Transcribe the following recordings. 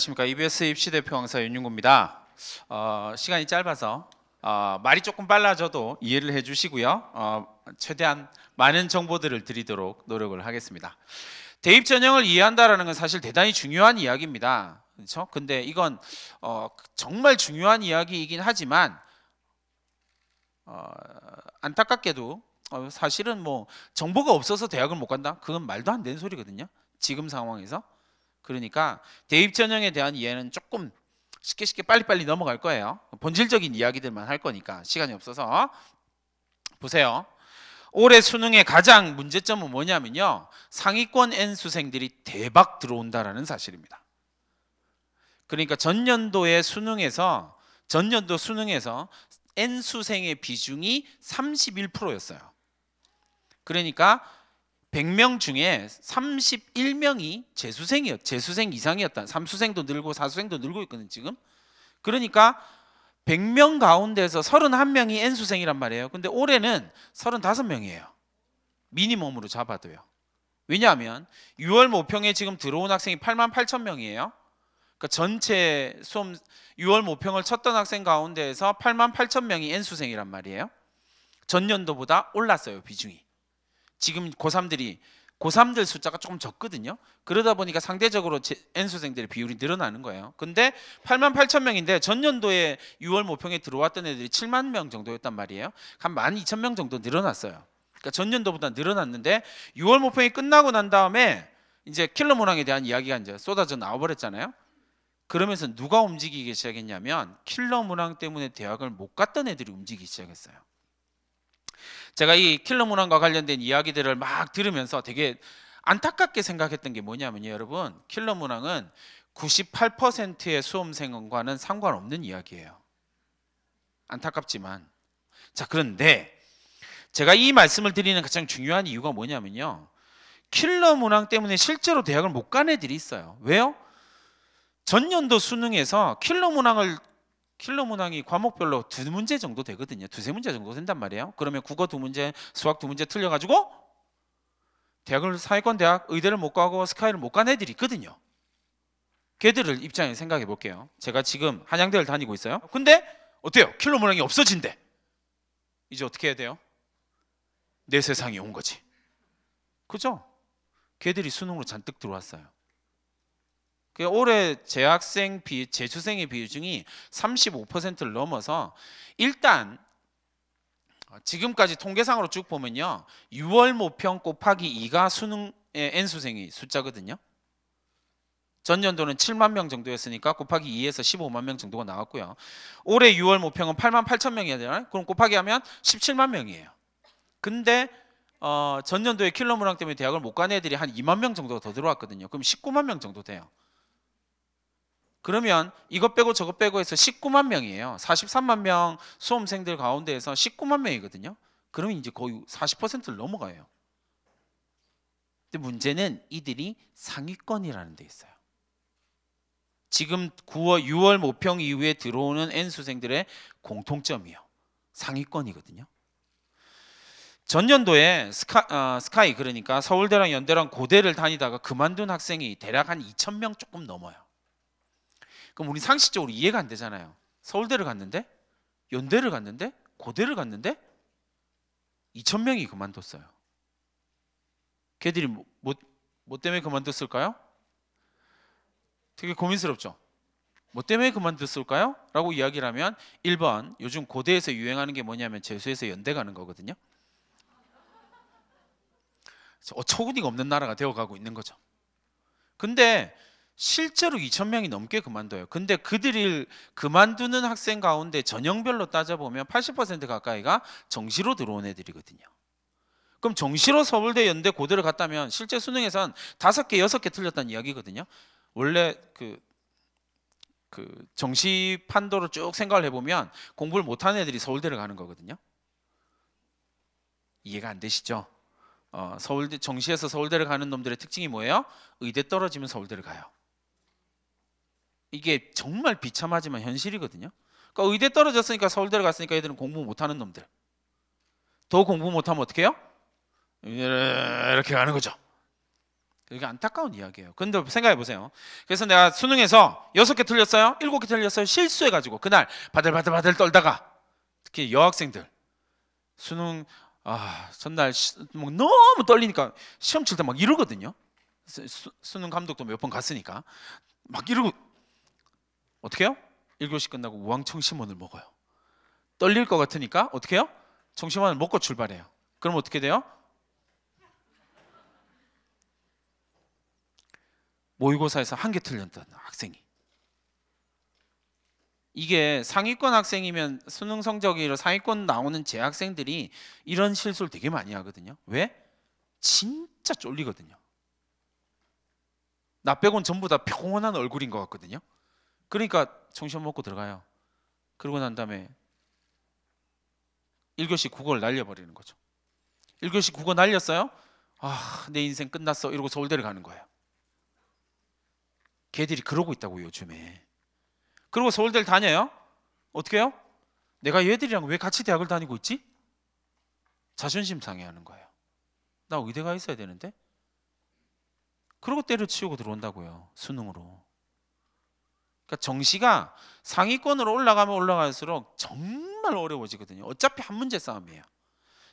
안녕하십니까 EBS 입시 대표 강사 윤윤구입니다. 어, 시간이 짧아서 어, 말이 조금 빨라져도 이해를 해주시고요. 어, 최대한 많은 정보들을 드리도록 노력을 하겠습니다. 대입 전형을 이해한다라는 건 사실 대단히 중요한 이야기입니다. 그렇죠? 근데 이건 어, 정말 중요한 이야기이긴 하지만 어, 안타깝게도 어, 사실은 뭐 정보가 없어서 대학을 못 간다? 그건 말도 안 되는 소리거든요. 지금 상황에서. 그러니까 대입 전형에 대한 이해는 조금 쉽게 쉽게 빨리빨리 넘어갈 거예요. 본질적인 이야기들만 할 거니까 시간이 없어서 보세요. 올해 수능의 가장 문제점은 뭐냐면요. 상위권 N 수생들이 대박 들어온다라는 사실입니다. 그러니까 전년도의 수능에서 전년도 수능에서 N 수생의 비중이 31%였어요. 그러니까 100명 중에 31명이 재수생이었 재수생 이상이었다. 삼수생도 늘고 사수생도 늘고 있거든 지금. 그러니까 100명 가운데서 31명이 N수생이란 말이에요. 근데 올해는 35명이에요. 미니멈으로 잡아도요. 왜냐하면 6월 모평에 지금 들어온 학생이 8만 8천 명이에요. 그러니까 전체 수험 6월 모평을 쳤던 학생 가운데에서 8만 8천 명이 N수생이란 말이에요. 전년도보다 올랐어요, 비중이. 지금 고3들이 고3들 숫자가 조금 적거든요. 그러다 보니까 상대적으로 N수생들의 비율이 늘어나는 거예요. 근데 8만 8천 명인데 전년도에 6월 모평에 들어왔던 애들이 7만 명 정도였단 말이에요. 한 1만 2천 명 정도 늘어났어요. 그러니까 전년도보다 늘어났는데 6월 모평이 끝나고 난 다음에 이제 킬러 문항에 대한 이야기가 이제 쏟아져 나와버렸잖아요. 그러면서 누가 움직이기 시작했냐면 킬러 문항 때문에 대학을 못 갔던 애들이 움직이기 시작했어요. 제가 이 킬러 문항과 관련된 이야기들을 막 들으면서 되게 안타깝게 생각했던 게 뭐냐면요, 여러분. 킬러 문항은 98%의 수험생과는 상관없는 이야기예요. 안타깝지만. 자, 그런데 제가 이 말씀을 드리는 가장 중요한 이유가 뭐냐면요. 킬러 문항 때문에 실제로 대학을 못 간 애들이 있어요. 왜요? 전년도 수능에서 킬러 문항을 킬러 문항이 과목별로 두 문제 정도 되거든요. 두세 문제 정도 된단 말이에요. 그러면 국어 두 문제, 수학 두 문제 틀려가지고 대학을 사회권 대학 의대를 못 가고 스카이를 못간 애들이 있거든요. 걔들을 입장에 생각해 볼게요. 제가 지금 한양대를 다니고 있어요. 근데 어때요? 킬러 문항이 없어진대. 이제 어떻게 해야 돼요? 내 세상이 온 거지. 그죠? 걔들이 수능으로 잔뜩 들어왔어요. 그 올해 재학생 비 재수생의 비중이 35%를 넘어서 일단 지금까지 통계상으로 쭉 보면요. 6월 모평 곱하기 2가 수능의 N수생이 숫자거든요. 전년도는 7만 명 정도였으니까 곱하기 2에서 15만 명 정도가 나왔고요. 올해 6월 모평은 8만 8천 명이잖아요. 그럼 곱하기 하면 17만 명이에요. 근데 어, 전년도에 킬러 문항 때문에 대학을 못 간 애들이 한 2만 명 정도가 더 들어왔거든요. 그럼 19만 명 정도 돼요. 그러면 이것 빼고 저것 빼고 해서 19만 명이에요. 43만 명 수험생들 가운데에서 19만 명이거든요. 그러면 이제 거의 40%를 넘어가요. 근데 문제는 이들이 상위권이라는 데 있어요. 지금 9월 6월 모평 이후에 들어오는 N 수생들의 공통점이요. 상위권이거든요. 전년도에 스카, 어, 스카이 그러니까 서울대랑 연대랑 고대를 다니다가 그만둔 학생이 대략 한 2천 명 조금 넘어요. 그럼 우리 상식적으로 이해가 안 되잖아요. 서울대를 갔는데 연대를 갔는데 고대를 갔는데 2천 명이 그만뒀어요. 걔들이 뭐, 뭐, 뭐 때문에 그만뒀을까요? 되게 고민스럽죠. 뭐 때문에 그만뒀을까요? 라고 이야기를 하면 1번 요즘 고대에서 유행하는 게 뭐냐면 재수에서 연대 가는 거거든요. 어처구니가 없는 나라가 되어가고 있는 거죠. 근데 실제로 2천 명이 넘게 그만둬요. 근데 그들이 그만두는 학생 가운데 전형별로 따져보면 80% 가까이가 정시로 들어온 애들이거든요. 그럼 정시로 서울대, 연대, 고대를 갔다면 실제 수능에선 다섯 개, 여섯 개 틀렸다는 이야기거든요. 원래 그, 그 정시 판도로 쭉 생각을 해보면 공부를 못하는 애들이 서울대를 가는 거거든요. 이해가 안 되시죠? 어, 서울대 정시에서 서울대를 가는 놈들의 특징이 뭐예요? 의대 떨어지면 서울대를 가요. 이게 정말 비참하지만 현실이거든요. 그러니까 의대 떨어졌으니까 서울대를 갔으니까 얘들은 공부 못하는 놈들. 더 공부 못하면 어떻게 해요? 이렇게 가는 거죠. 그게 안타까운 이야기예요. 근데 생각해 보세요. 그래서 내가 수능에서 여섯 개 틀렸어요, 일곱 개 틀렸어요. 실수해 가지고 그날 바들바들바들 떨다가 특히 여학생들 수능 아 전날 뭐 너무 떨리니까 시험 칠 때 막 이러거든요. 수, 수능 감독도 몇 번 갔으니까 막 이러고 어떻게 해요? 1교시 끝나고 우왕청심원을 먹어요. 떨릴 것 같으니까 어떻게 해요? 청심원을 먹고 출발해요. 그럼 어떻게 돼요? 모의고사에서 한 개 틀렸던 학생이 이게 상위권 학생이면 수능 성적이 상위권 나오는 재학생들이 이런 실수를 되게 많이 하거든요. 왜? 진짜 쫄리거든요. 나 빼곤 전부 다 평온한 얼굴인 것 같거든요. 그러니까 정신험 먹고 들어가요. 그러고 난 다음에 1교시 국어를 날려버리는 거죠. 1교시 국어 날렸어요? 아, 내 인생 끝났어. 이러고 서울대를 가는 거예요. 걔들이 그러고 있다고 요즘에. 그리고 서울대를 다녀요? 어떻게 해요? 내가 얘들이랑 왜 같이 대학을 다니고 있지? 자존심 상해하는 거예요. 나 의대가 있어야 되는데? 그러고 때려치우고 들어온다고요. 수능으로. 그러니까 정시가 상위권으로 올라가면 올라갈수록 정말 어려워지거든요. 어차피 한 문제 싸움이에요.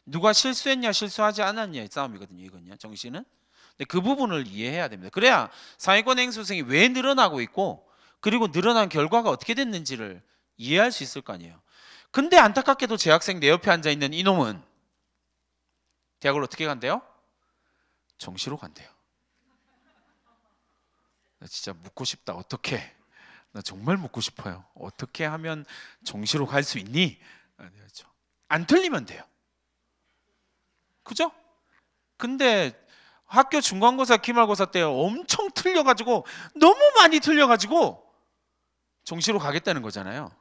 누가 실수했냐 실수하지 않았냐의 싸움이거든요. 이건요. 정시는. 근데 그 부분을 이해해야 됩니다. 그래야 상위권 행수생이왜 늘어나고 있고 그리고 늘어난 결과가 어떻게 됐는지를 이해할 수 있을 거 아니에요. 근데 안타깝게도 재 학생 내 옆에 앉아 있는 이놈은 대학을 어떻게 간대요? 정시로 간대요. 진짜 묻고 싶다. 어떻게? 나 정말 먹고 싶어요. 어떻게 하면 정시로 갈 수 있니? 아니죠. 안 틀리면 돼요. 그죠? 근데 학교 중간고사, 기말고사 때 엄청 틀려가지고 너무 많이 틀려가지고 정시로 가겠다는 거잖아요.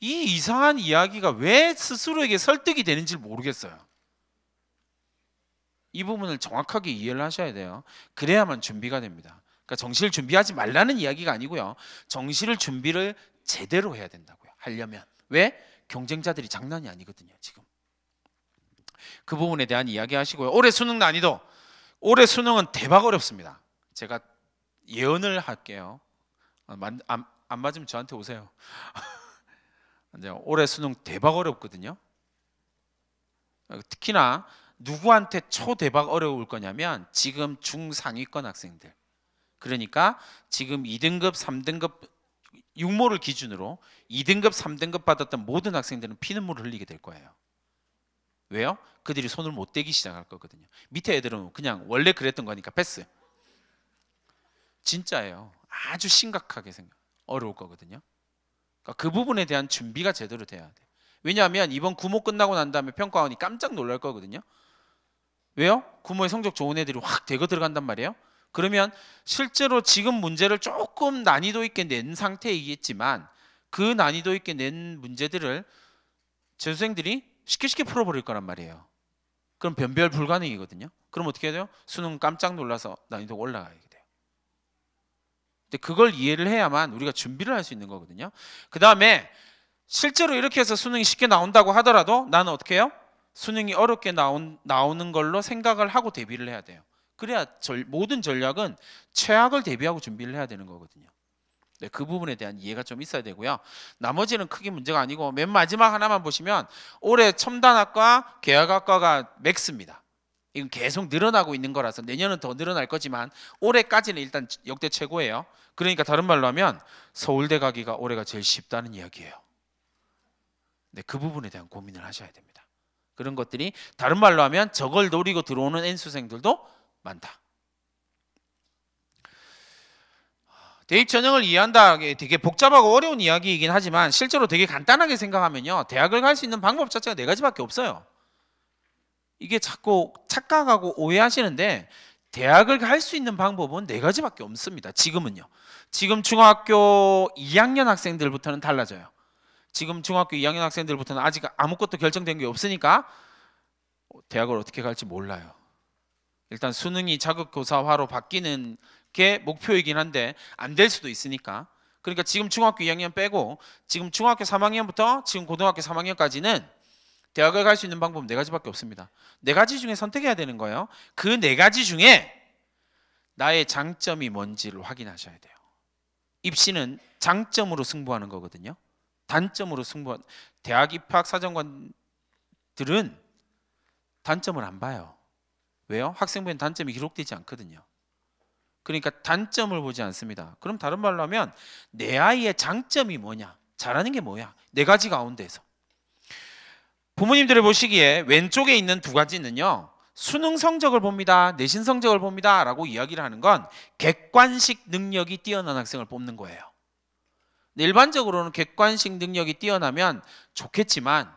이 이상한 이야기가 왜 스스로에게 설득이 되는지 모르겠어요. 이 부분을 정확하게 이해를 하셔야 돼요. 그래야만 준비가 됩니다. 그러니까 정시를 준비하지 말라는 이야기가 아니고요. 정시를 준비를 제대로 해야 된다고요. 하려면 왜 경쟁자들이 장난이 아니거든요. 지금 그 부분에 대한 이야기 하시고요. 올해 수능 난이도 올해 수능은 대박 어렵습니다. 제가 예언을 할게요. 안, 어, 안, 안 맞으면 저한테 오세요. 올해 수능 대박 어렵거든요. 어, 특히나 누구한테 초대박 어려울 거냐면 지금 중상위권 학생들 그러니까 지금 2등급, 3등급 육모를 기준으로 2등급, 3등급 받았던 모든 학생들은 피눈물을 흘리게 될 거예요. 왜요? 그들이 손을 못 대기 시작할 거거든요. 밑에 애들은 그냥 원래 그랬던 거니까 패스. 진짜예요. 아주 심각하게 생각 어려울 거거든요. 그러니까 그 부분에 대한 준비가 제대로 돼야 돼. 왜냐하면 이번 구모 끝나고 난 다음에 평가원이 깜짝 놀랄 거거든요. 왜요? 구모의 성적 좋은 애들이 확 대거 들어간단 말이에요. 그러면 실제로 지금 문제를 조금 난이도 있게 낸 상태이겠지만 그 난이도 있게 낸 문제들을 재수생들이 쉽게 쉽게 풀어버릴 거란 말이에요. 그럼 변별 불가능이거든요. 그럼 어떻게 해야 돼요? 수능 깜짝 놀라서 난이도가 올라가게 돼요. 근데 그걸 이해를 해야만 우리가 준비를 할 수 있는 거거든요. 그 다음에 실제로 이렇게 해서 수능이 쉽게 나온다고 하더라도 나는 어떻게 해요? 수능이 어렵게 나온, 나오는 걸로 생각을 하고 대비를 해야 돼요. 그래야 절, 모든 전략은 최악을 대비하고 준비를 해야 되는 거거든요. 네, 그 부분에 대한 이해가 좀 있어야 되고요. 나머지는 크게 문제가 아니고 맨 마지막 하나만 보시면 올해 첨단학과, 계약학과가 맥스입니다. 이건 계속 늘어나고 있는 거라서 내년은 더 늘어날 거지만 올해까지는 일단 역대 최고예요. 그러니까 다른 말로 하면 서울대 가기가 올해가 제일 쉽다는 이야기예요. 네, 그 부분에 대한 고민을 하셔야 됩니다. 그런 것들이 다른 말로 하면 저걸 노리고 들어오는 N수생들도 많다. 대입 전형을 이해한다. 되게 복잡하고 어려운 이야기이긴 하지만 실제로 되게 간단하게 생각하면요. 대학을 갈 수 있는 방법 자체가 네 가지밖에 없어요. 이게 자꾸 착각하고 오해하시는데 대학을 갈 수 있는 방법은 네 가지밖에 없습니다. 지금은요. 지금 중학교 2학년 학생들부터는 달라져요. 지금 중학교 2학년 학생들부터는 아직 아무것도 결정된 게 없으니까 대학을 어떻게 갈지 몰라요. 일단 수능이 자극교사화로 바뀌는 게 목표이긴 한데 안 될 수도 있으니까 그러니까 지금 중학교 2학년 빼고 지금 중학교 3학년부터 지금 고등학교 3학년까지는 대학을 갈 수 있는 방법은 네 가지밖에 없습니다. 네 가지 중에 선택해야 되는 거예요. 그 네 가지 중에 나의 장점이 뭔지를 확인하셔야 돼요. 입시는 장점으로 승부하는 거거든요. 단점으로 승부한 대학 입학 사정관들은 단점을 안 봐요. 왜요? 학생부엔 단점이 기록되지 않거든요. 그러니까 단점을 보지 않습니다. 그럼 다른 말로 하면 내 아이의 장점이 뭐냐? 잘하는 게 뭐야? 네 가지 가운데서. 부모님들을 보시기에 왼쪽에 있는 두 가지는요. 수능 성적을 봅니다. 내신 성적을 봅니다. 라고 이야기를 하는 건 객관식 능력이 뛰어난 학생을 뽑는 거예요. 일반적으로는 객관식 능력이 뛰어나면 좋겠지만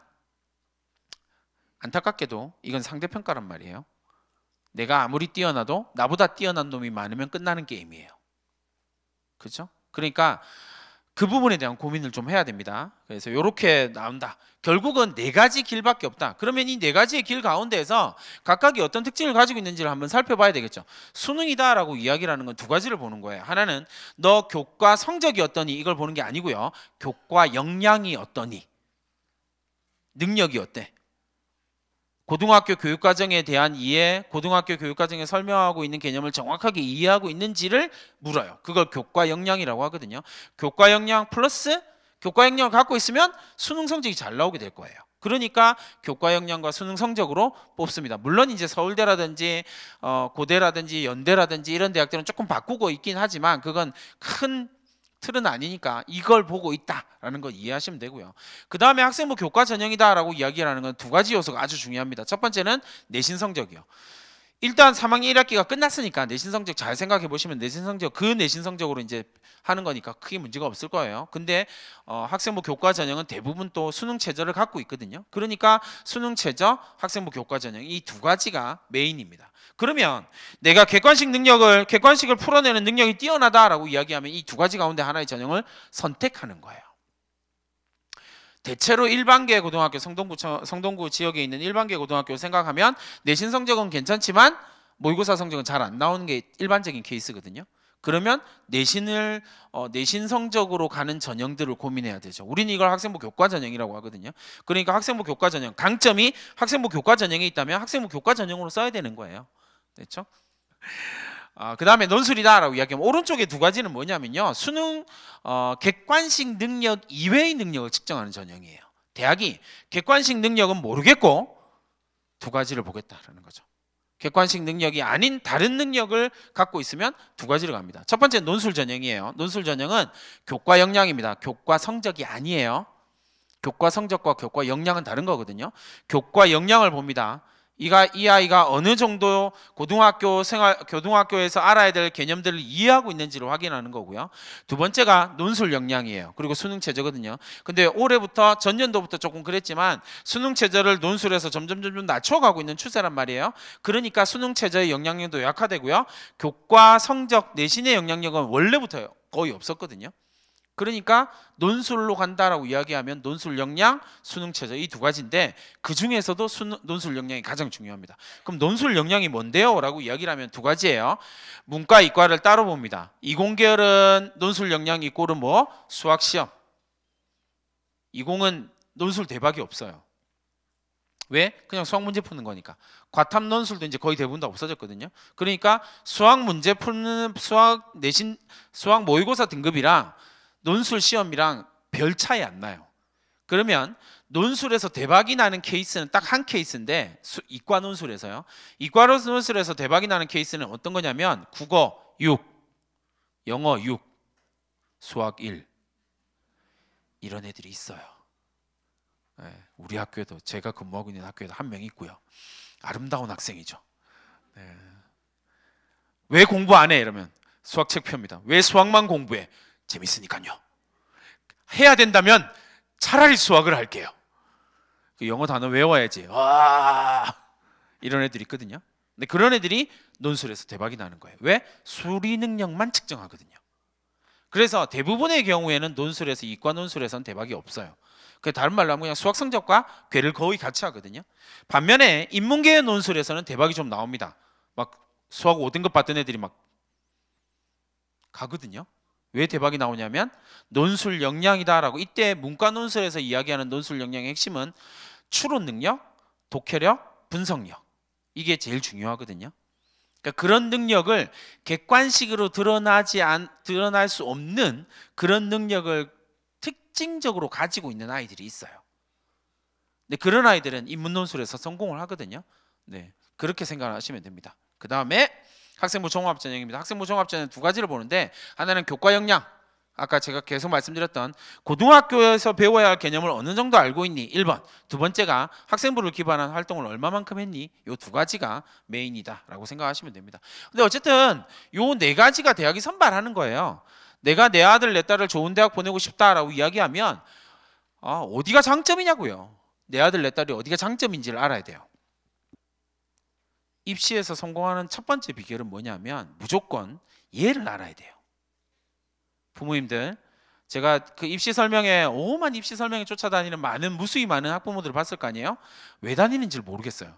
안타깝게도 이건 상대평가란 말이에요. 내가 아무리 뛰어나도 나보다 뛰어난 놈이 많으면 끝나는 게임이에요. 그죠 그러니까 그 부분에 대한 고민을 좀 해야 됩니다. 그래서 이렇게 나온다. 결국은 네 가지 길밖에 없다. 그러면 이 네 가지의 길 가운데에서 각각이 어떤 특징을 가지고 있는지를 한번 살펴봐야 되겠죠. 수능이다라고 이야기하는건 두 가지를 보는 거예요. 하나는 너 교과 성적이 어떠니 이걸 보는 게 아니고요. 교과 역량이 어떠니 능력이 어때? 고등학교 교육과정에 대한 이해, 고등학교 교육과정에 설명하고 있는 개념을 정확하게 이해하고 있는지를 물어요. 그걸 교과 역량이라고 하거든요. 교과 역량 플러스 교과 역량을 갖고 있으면 수능 성적이 잘 나오게 될 거예요. 그러니까 교과 역량과 수능 성적으로 뽑습니다. 물론 이제 서울대라든지 어, 고대라든지 연대라든지 이런 대학들은 조금 바꾸고 있긴 하지만 그건 큰 틀은 아니니까 이걸 보고 있다라는 걸 이해하시면 되고요. 그 다음에 학생부 교과 전형이다라고 이야기하는 건 두 가지 요소가 아주 중요합니다. 첫 번째는 내신 성적이요. 일단 3학년 1학기가 끝났으니까 내신 성적 잘 생각해 보시면 내신 성적 그 내신 성적으로 이제 하는 거니까 크게 문제가 없을 거예요. 근데 어, 학생부 교과 전형은 대부분 또 수능 체저를 갖고 있거든요. 그러니까 수능 체저 학생부 교과 전형 이 두 가지가 메인입니다. 그러면 내가 객관식 능력을 객관식을 풀어내는 능력이 뛰어나다라고 이야기하면 이 두 가지 가운데 하나의 전형을 선택하는 거예요. 대체로 일반계 고등학교 성동구 성동구 지역에 있는 일반계 고등학교 생각하면 내신 성적은 괜찮지만 모의고사 성적은 잘 안 나오는 게 일반적인 케이스거든요. 그러면 내신을 어, 내신 성적으로 가는 전형들을 고민해야 되죠. 우리는 이걸 학생부 교과 전형이라고 하거든요. 그러니까 학생부 교과 전형 강점이 학생부 교과 전형에 있다면 학생부 교과 전형으로 써야 되는 거예요. 됐죠? 어, 그 다음에 논술이다라고 이야기하면 오른쪽에 두 가지는 뭐냐면요. 수능 어, 객관식 능력 이외의 능력을 측정하는 전형이에요. 대학이 객관식 능력은 모르겠고 두 가지를 보겠다라는 거죠. 객관식 능력이 아닌 다른 능력을 갖고 있으면 두 가지를 갑니다. 첫 번째 논술 전형이에요. 논술 전형은 교과 역량입니다. 교과 성적이 아니에요. 교과 성적과 교과 역량은 다른 거거든요. 교과 역량을 봅니다. 이가 이 아이가 어느 정도 고등학교 생활 교등학교에서 알아야 될 개념들을 이해하고 있는지를 확인하는 거고요. 두 번째가 논술 역량이에요. 그리고 수능 체제거든요. 근데 올해부터 전년도부터 조금 그랬지만 수능 체제를 논술에서 점점 점점 낮춰가고 있는 추세란 말이에요. 그러니까 수능 체제의 영향력도 약화되고요. 교과 성적 내신의 영향력은 원래부터 거의 없었거든요. 그러니까 논술로 간다라고 이야기하면 논술 역량, 수능 최저 이 두 가지인데 그 중에서도 논술 역량이 가장 중요합니다. 그럼 논술 역량이 뭔데요?라고 이야기를 하면 두 가지예요. 문과 이과를 따로 봅니다. 이공계열은 논술 역량 이꼴은 뭐 수학 시험. 이공은 논술 대박이 없어요. 왜? 그냥 수학 문제 푸는 거니까. 과탐 논술도 이제 거의 대부분 다 없어졌거든요. 그러니까 수학 문제 푸는 수학 내신 수학 모의고사 등급이랑 논술 시험이랑 별 차이 안 나요. 그러면 논술에서 대박이 나는 케이스는 딱 한 케이스인데 수, 이과 논술에서요. 이과 논술에서 대박이 나는 케이스는 어떤 거냐면 국어 6, 영어 6, 수학 1 이런 애들이 있어요. 네, 우리 학교에도 제가 근무하고 있는 학교에도 한 명 있고요. 아름다운 학생이죠. 네. 왜 공부 안 해? 이러면 수학책 펴입니다. 왜 수학만 공부해? 재밌으니까요. 해야 된다면 차라리 수학을 할게요. 그 영어 단어 외워야지. 와 이런 애들이 있거든요. 근데 그런 애들이 논술에서 대박이 나는 거예요. 왜? 수리 능력만 측정하거든요. 그래서 대부분의 경우에는 논술에서 이과 논술에서는 대박이 없어요. 그 다른 말로 하면 그냥 수학 성적과 괴를 거의 같이 하거든요. 반면에 인문계의 논술에서는 대박이 좀 나옵니다. 막 수학 5등급 받던 애들이 막 가거든요. 왜 대박이 나오냐면 논술 역량이다라고 이때 문과 논술에서 이야기하는 논술 역량의 핵심은 추론 능력, 독해력, 분석력 이게 제일 중요하거든요. 그러니까 그런 능력을 객관식으로 드러나지 안 드러날 수 없는 그런 능력을 특징적으로 가지고 있는 아이들이 있어요. 근데 그런 아이들은 인문논술에서 성공을 하거든요. 네 그렇게 생각하시면 됩니다. 그 다음에 학생부 종합전형입니다. 학생부 종합전형 두 가지를 보는데 하나는 교과 역량 아까 제가 계속 말씀드렸던 고등학교에서 배워야 할 개념을 어느 정도 알고 있니? 1번. 두 번째가 학생부를 기반한 활동을 얼마만큼 했니? 요 두 가지가 메인이다라고 생각하시면 됩니다. 근데 어쨌든 요 네 가지가 대학이 선발하는 거예요. 내가 내 아들 내 딸을 좋은 대학 보내고 싶다라고 이야기하면 아, 어디가 장점이냐고요. 내 아들 내 딸이 어디가 장점인지를 알아야 돼요. 입시에서 성공하는 첫 번째 비결은 뭐냐면 무조건 예를 알아야 돼요. 부모님들 제가 그 입시 설명회 오만 입시 설명회 쫓아다니는 많은 무수히 많은 학부모들을 봤을 거 아니에요. 왜 다니는지 모르겠어요.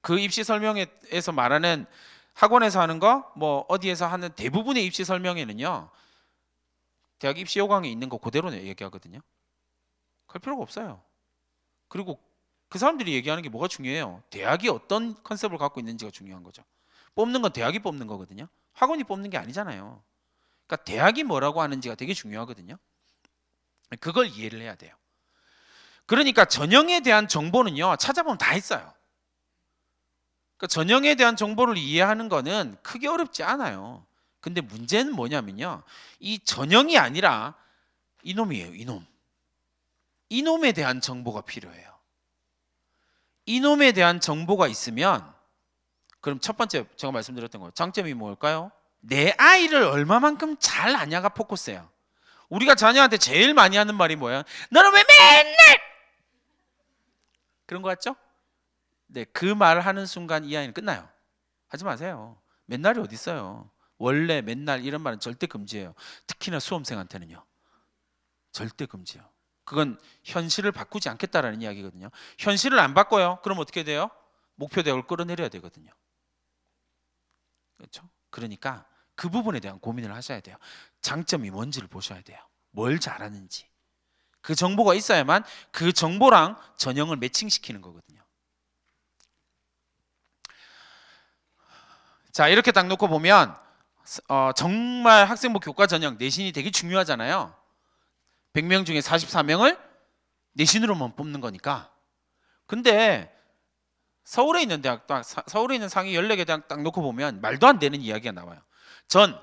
그 입시 설명에서 회 말하는 학원에서 하는 거, 뭐 어디에서 하는 대부분의 입시 설명회는요 대학 입시 요강에 있는 거 그대로 얘기하거든요. 그럴 필요가 없어요. 그리고 그 사람들이 얘기하는 게 뭐가 중요해요? 대학이 어떤 컨셉을 갖고 있는지가 중요한 거죠. 뽑는 건 대학이 뽑는 거거든요. 학원이 뽑는 게 아니잖아요. 그러니까 대학이 뭐라고 하는지가 되게 중요하거든요. 그걸 이해를 해야 돼요. 그러니까 전형에 대한 정보는요. 찾아보면 다 있어요. 그러니까 전형에 대한 정보를 이해하는 거는 크게 어렵지 않아요. 근데 문제는 뭐냐면요. 이 전형이 아니라 이놈이에요. 이놈. 이놈에 대한 정보가 필요해요. 이놈에 대한 정보가 있으면 그럼 첫 번째 제가 말씀드렸던 거 장점이 뭘까요? 내 아이를 얼마만큼 잘 아냐가 포커스예요. 우리가 자녀한테 제일 많이 하는 말이 뭐야? 너는 왜 맨날 그런 거 같죠? 네, 그 말을 하는 순간 이 아이는 끝나요. 하지 마세요. 맨날이 어디 있어요? 원래 맨날 이런 말은 절대 금지예요. 특히나 수험생한테는요. 절대 금지예요. 그건 현실을 바꾸지 않겠다라는 이야기거든요. 현실을 안 바꿔요. 그럼 어떻게 돼요? 목표 대학을 끌어내려야 되거든요. 그렇죠? 그러니까 그 부분에 대한 고민을 하셔야 돼요. 장점이 뭔지를 보셔야 돼요. 뭘 잘하는지. 그 정보가 있어야만 그 정보랑 전형을 매칭시키는 거거든요. 자, 이렇게 딱 놓고 보면 어, 정말 학생부 교과 전형 내신이 되게 중요하잖아요. 100명 중에 44명을 내신으로만 뽑는 거니까. 근데 서울에 있는 대학 딱 서울에 있는 상위 14개 대학 딱 놓고 보면 말도 안 되는 이야기가 나와요. 전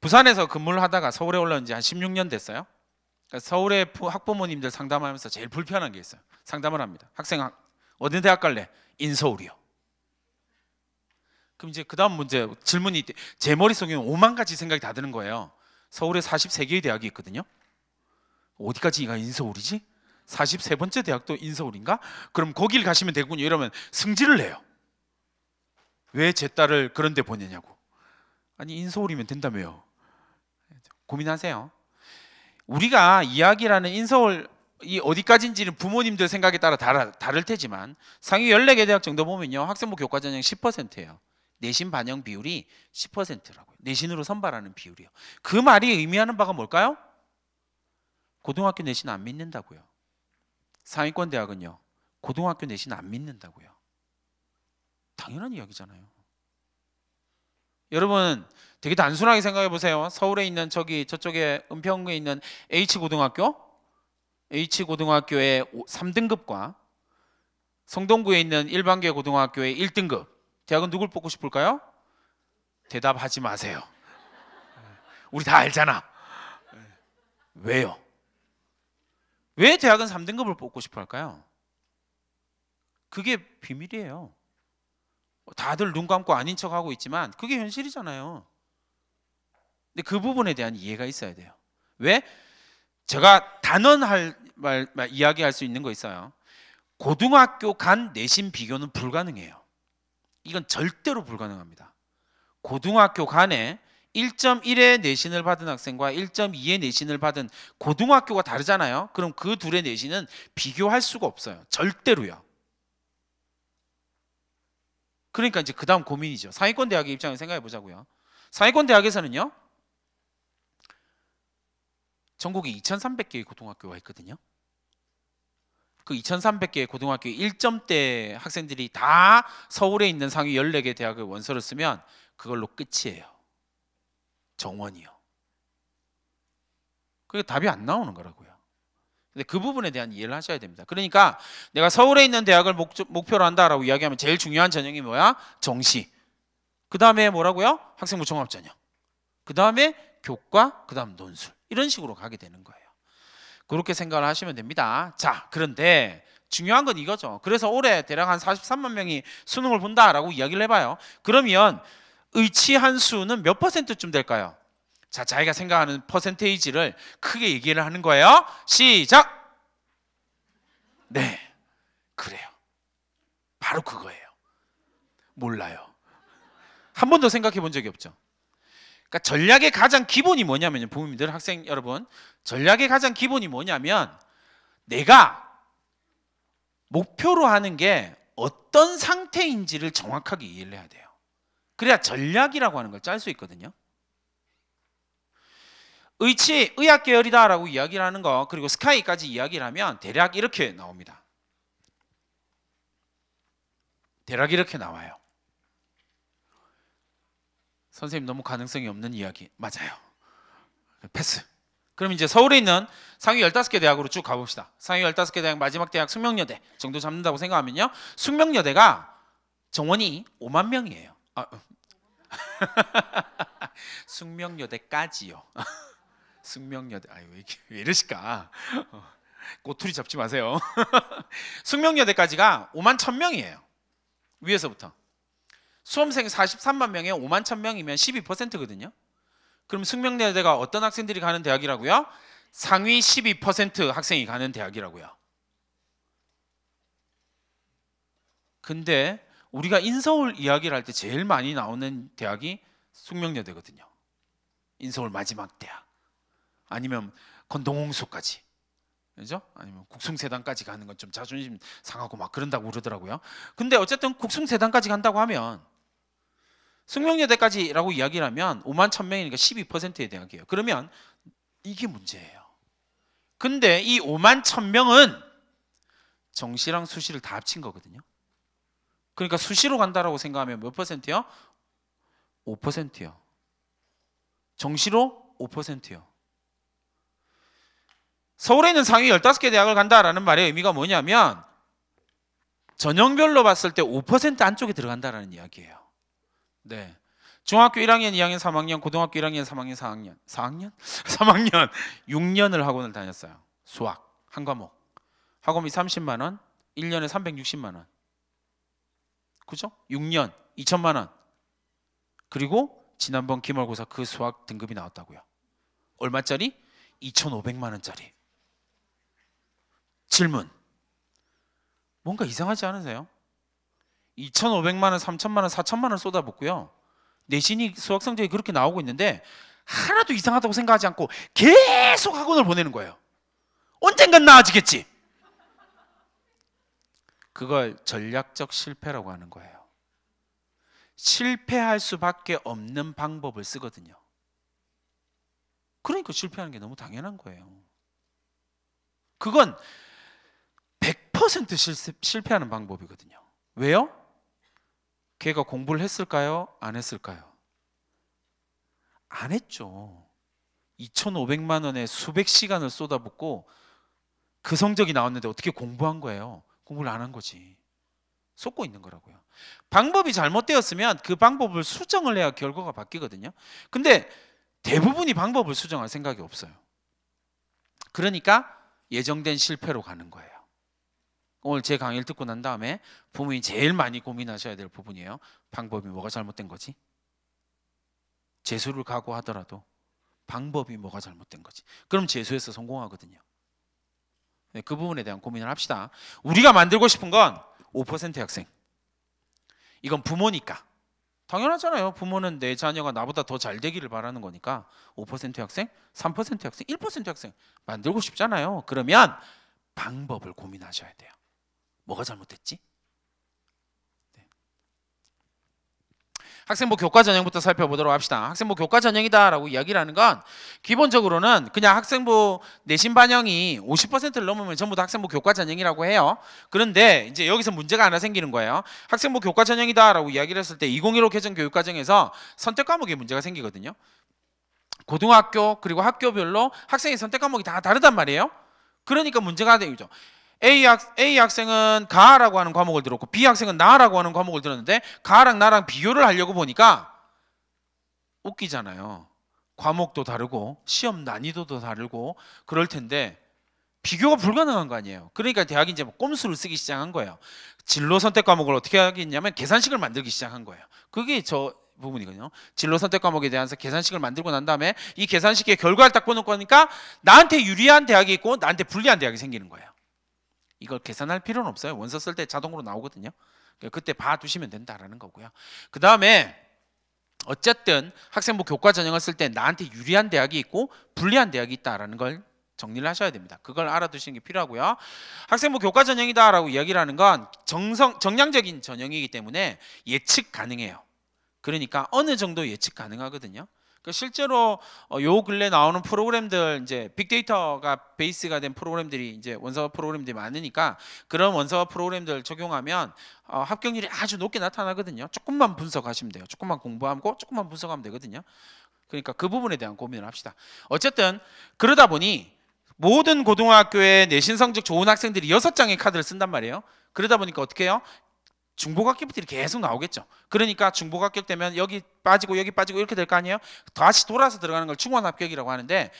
부산에서 근무를 하다가 서울에 올라온 지 한 16년 됐어요. 그러니까 서울의 학부모님들 상담하면서 제일 불편한 게 있어요. 상담을 합니다. 학생 어느 대학 갈래? 인서울이요. 그럼 이제 그다음 문제 질문이 제 머릿속에 는 5만 가지 생각이 다 드는 거예요. 서울에 43개의 대학이 있거든요. 어디까지가 인서울이지? 43번째 대학도 인서울인가? 그럼 거길 가시면 되군요. 이러면 승질을 내요. 왜 제 딸을 그런 데 보내냐고. 아니 인서울이면 된다며요. 고민하세요. 우리가 이야기라는 인서울 이 어디까지인지는 부모님들 생각에 따라 다라, 다를 테지만 상위 14개 대학 정도 보면요. 학생부 교과 전형 10%예요. 내신 반영 비율이 10%라고요. 내신으로 선발하는 비율이요. 그 말이 의미하는 바가 뭘까요? 고등학교 내신 안 믿는다고요. 상위권 대학은요. 고등학교 내신 안 믿는다고요. 당연한 이야기잖아요. 여러분 되게 단순하게 생각해 보세요. 서울에 있는 저기 저쪽에 은평구에 있는 H 고등학교, H 고등학교의 3등급과 성동구에 있는 일반계 고등학교의 1등급 대학은 누굴 뽑고 싶을까요? 대답하지 마세요. 우리 다 알잖아. 왜요? 왜 대학은 3등급을 뽑고 싶어 할까요? 그게 비밀이에요. 다들 눈 감고 아닌 척하고 있지만 그게 현실이잖아요. 근데 그 부분에 대한 이해가 있어야 돼요. 왜? 제가 단언할 말, 말 이야기할 수 있는 거 있어요. 고등학교 간 내신 비교는 불가능해요. 이건 절대로 불가능합니다. 고등학교 간에 1.1의 내신을 받은 학생과 1.2의 내신을 받은 고등학교가 다르잖아요. 그럼 그 둘의 내신은 비교할 수가 없어요. 절대로요. 그러니까 이제 그 다음 고민이죠. 상위권 대학의 입장을 생각해 보자고요. 상위권 대학에서는요. 전국에 2,300개의 고등학교가 있거든요. 그 2,300개의 고등학교 1점대 학생들이 다 서울에 있는 상위 14개 대학의 원서를 쓰면 그걸로 끝이에요. 정원이요. 그게 답이 안 나오는 거라고요. 근데 그 부분에 대한 이해를 하셔야 됩니다. 그러니까 내가 서울에 있는 대학을 목, 표로 한다라고 이야기하면 제일 중요한 전형이 뭐야? 정시. 그 다음에 뭐라고요? 학생부 종합 전형. 그 다음에 교과, 그 다음 논술. 이런 식으로 가게 되는 거예요. 그렇게 생각을 하시면 됩니다. 자, 그런데 중요한 건 이거죠. 그래서 올해 대략 한 43만 명이 수능을 본다라고 이야기를 해봐요. 그러면 의치한 수는 몇 퍼센트쯤 될까요? 자, 자기가 생각하는 퍼센테이지를 크게 얘기를 하는 거예요. 시작! 네, 그래요. 바로 그거예요. 몰라요. 한 번도 생각해 본 적이 없죠. 그러니까 전략의 가장 기본이 뭐냐면요. 부모님들, 학생 여러분. 전략의 가장 기본이 뭐냐면 내가 목표로 하는 게 어떤 상태인지를 정확하게 이해를 해야 돼요. 그래야 전략이라고 하는 걸 짤 수 있거든요. 의치, 의학 계열이다라고 이야기를 하는 거 그리고 스카이까지 이야기를 하면 대략 이렇게 나옵니다. 대략 이렇게 나와요. 선생님 너무 가능성이 없는 이야기 맞아요. 패스. 그럼 이제 서울에 있는 상위 15개 대학으로 쭉 가봅시다. 상위 15개 대학 마지막 대학 숙명여대 정도 잡는다고 생각하면요. 숙명여대가 정원이 5만 명이에요. 아, 어. 숙명여대까지요. 숙명여대 아유 왜, 왜 이러실까? 어, 꼬투리 잡지 마세요. 숙명여대까지가 5만 천 명이에요. 위에서부터 수험생 43만 명에 5만 천 명이면 12%거든요. 그럼 숙명여대가 어떤 학생들이 가는 대학이라고요? 상위 12% 학생이 가는 대학이라고요. 근데 우리가 인서울 이야기를 할 때 제일 많이 나오는 대학이 숙명여대거든요. 인서울 마지막 대학. 아니면 건동홍수까지. 그죠? 아니면 국숭세단까지 가는 건 좀 자존심 상하고 막 그런다고 그러더라고요. 근데 어쨌든 국숭세단까지 간다고 하면 숙명여대까지라고 이야기를 하면 5만 1000명이니까 12%의 대학이에요. 그러면 이게 문제예요. 근데 이 5만 1000명은 정시랑 수시를 다 합친 거거든요. 그러니까 수시로 간다라고 생각하면 몇 퍼센트요? 5%요. 정시로 5%요. 서울에 있는 상위 15개 대학을 간다라는 말의 의미가 뭐냐면 전형별로 봤을 때 5% 안쪽에 들어간다라는 이야기예요. 네. 중학교 1학년, 2학년, 3학년, 고등학교 1학년, 3학년, 4학년, 4학년? 3학년 6년을 학원을 다녔어요. 수학 한 과목. 학원비 30만 원, 1년에 360만 원. 그죠? 6년 2천만 원. 그리고 지난번 기말고사 그 수학 등급이 나왔다고요. 얼마짜리? 2,500만 원짜리. 질문. 뭔가 이상하지 않으세요? 2,500만 원, 3천만 원, 4천만 원 쏟아붓고요. 내신이 수학 성적이 그렇게 나오고 있는데 하나도 이상하다고 생각하지 않고 계속 학원을 보내는 거예요. 언젠간 나아지겠지. 그걸 전략적 실패라고 하는 거예요. 실패할 수밖에 없는 방법을 쓰거든요. 그러니까 실패하는 게 너무 당연한 거예요. 그건 100% 실, 실패하는 방법이거든요. 왜요? 걔가 공부를 했을까요? 안 했을까요? 안 했죠. 2,500만 원에 수백 시간을 쏟아붓고 그 성적이 나왔는데 어떻게 공부한 거예요? 공부를 안 한 거지. 속고 있는 거라고요. 방법이 잘못되었으면 그 방법을 수정을 해야 결과가 바뀌거든요. 근데 대부분이 방법을 수정할 생각이 없어요. 그러니까 예정된 실패로 가는 거예요. 오늘 제 강의를 듣고 난 다음에 부모님 제일 많이 고민하셔야 될 부분이에요. 방법이 뭐가 잘못된 거지? 재수를 각오하더라도 방법이 뭐가 잘못된 거지? 그럼 재수에서 성공하거든요. 네, 그 부분에 대한 고민을 합시다. 우리가 만들고 싶은 건 5% 학생. 이건 부모니까. 당연하잖아요. 부모는 내 자녀가 나보다 더 잘 되기를 바라는 거니까 5% 학생, 3% 학생, 1% 학생 만들고 싶잖아요. 그러면 방법을 고민하셔야 돼요. 뭐가 잘못됐지? 학생부 교과 전형부터 살펴보도록 합시다. 학생부 교과 전형이다라고 이야기를 하는 건 기본적으로는 그냥 학생부 내신 반영이 50%를 넘으면 전부 다 학생부 교과 전형이라고 해요. 그런데 이제 여기서 문제가 하나 생기는 거예요. 학생부 교과 전형이다라고 이야기를 했을 때 2015 개정 교육 과정에서 선택 과목에 문제가 생기거든요. 고등학교 그리고 학교별로 학생의 선택 과목이 다 다르단 말이에요. 그러니까 문제가 되죠. A, 학, A 학생은 가라고 하는 과목을 들었고 B 학생은 나라고 하는 과목을 들었는데 가랑 나랑 비교를 하려고 보니까 웃기잖아요. 과목도 다르고 시험 난이도도 다르고 그럴 텐데 비교가 불가능한 거 아니에요. 그러니까 대학이 이제 뭐 꼼수를 쓰기 시작한 거예요. 진로 선택 과목을 어떻게 하겠냐면 계산식을 만들기 시작한 거예요. 그게 저 부분이거든요. 진로 선택 과목에 대한서 계산식을 만들고 난 다음에 이 계산식의 결과를 딱 보는 거니까 나한테 유리한 대학이 있고 나한테 불리한 대학이 생기는 거예요. 이걸 계산할 필요는 없어요. 원서 쓸 때 자동으로 나오거든요. 그러니까 그때 봐두시면 된다라는 거고요. 그 다음에 어쨌든 학생부 교과 전형을 쓸 때 나한테 유리한 대학이 있고 불리한 대학이 있다라는 걸 정리를 하셔야 됩니다. 그걸 알아두시는 게 필요하고요. 학생부 교과 전형이다라고 이야기를 하는 건 정성, 정량적인 전형이기 때문에 예측 가능해요. 그러니까 어느 정도 예측 가능하거든요. 그 실제로 어, 요 근래 나오는 프로그램들 이제 빅데이터가 베이스가 된 프로그램들이 이제 원서 프로그램들이 많으니까 그런 원서 프로그램들 적용하면 어, 합격률이 아주 높게 나타나거든요. 조금만 분석하시면 돼요. 조금만 공부하고 조금만 분석하면 되거든요. 그러니까 그 부분에 대한 고민을 합시다. 어쨌든 그러다 보니 모든 고등학교의 내신 성적 좋은 학생들이 여섯 장의 카드를 쓴단 말이에요. 그러다 보니까 어떻게 해요? 중복합격들이 계속 나오겠죠. 그러니까 중복합격 되면 여기 빠지고 여기 빠지고 이렇게 될 거 아니에요? 다시 돌아서 들어가는 걸 충원합격이라고 하는데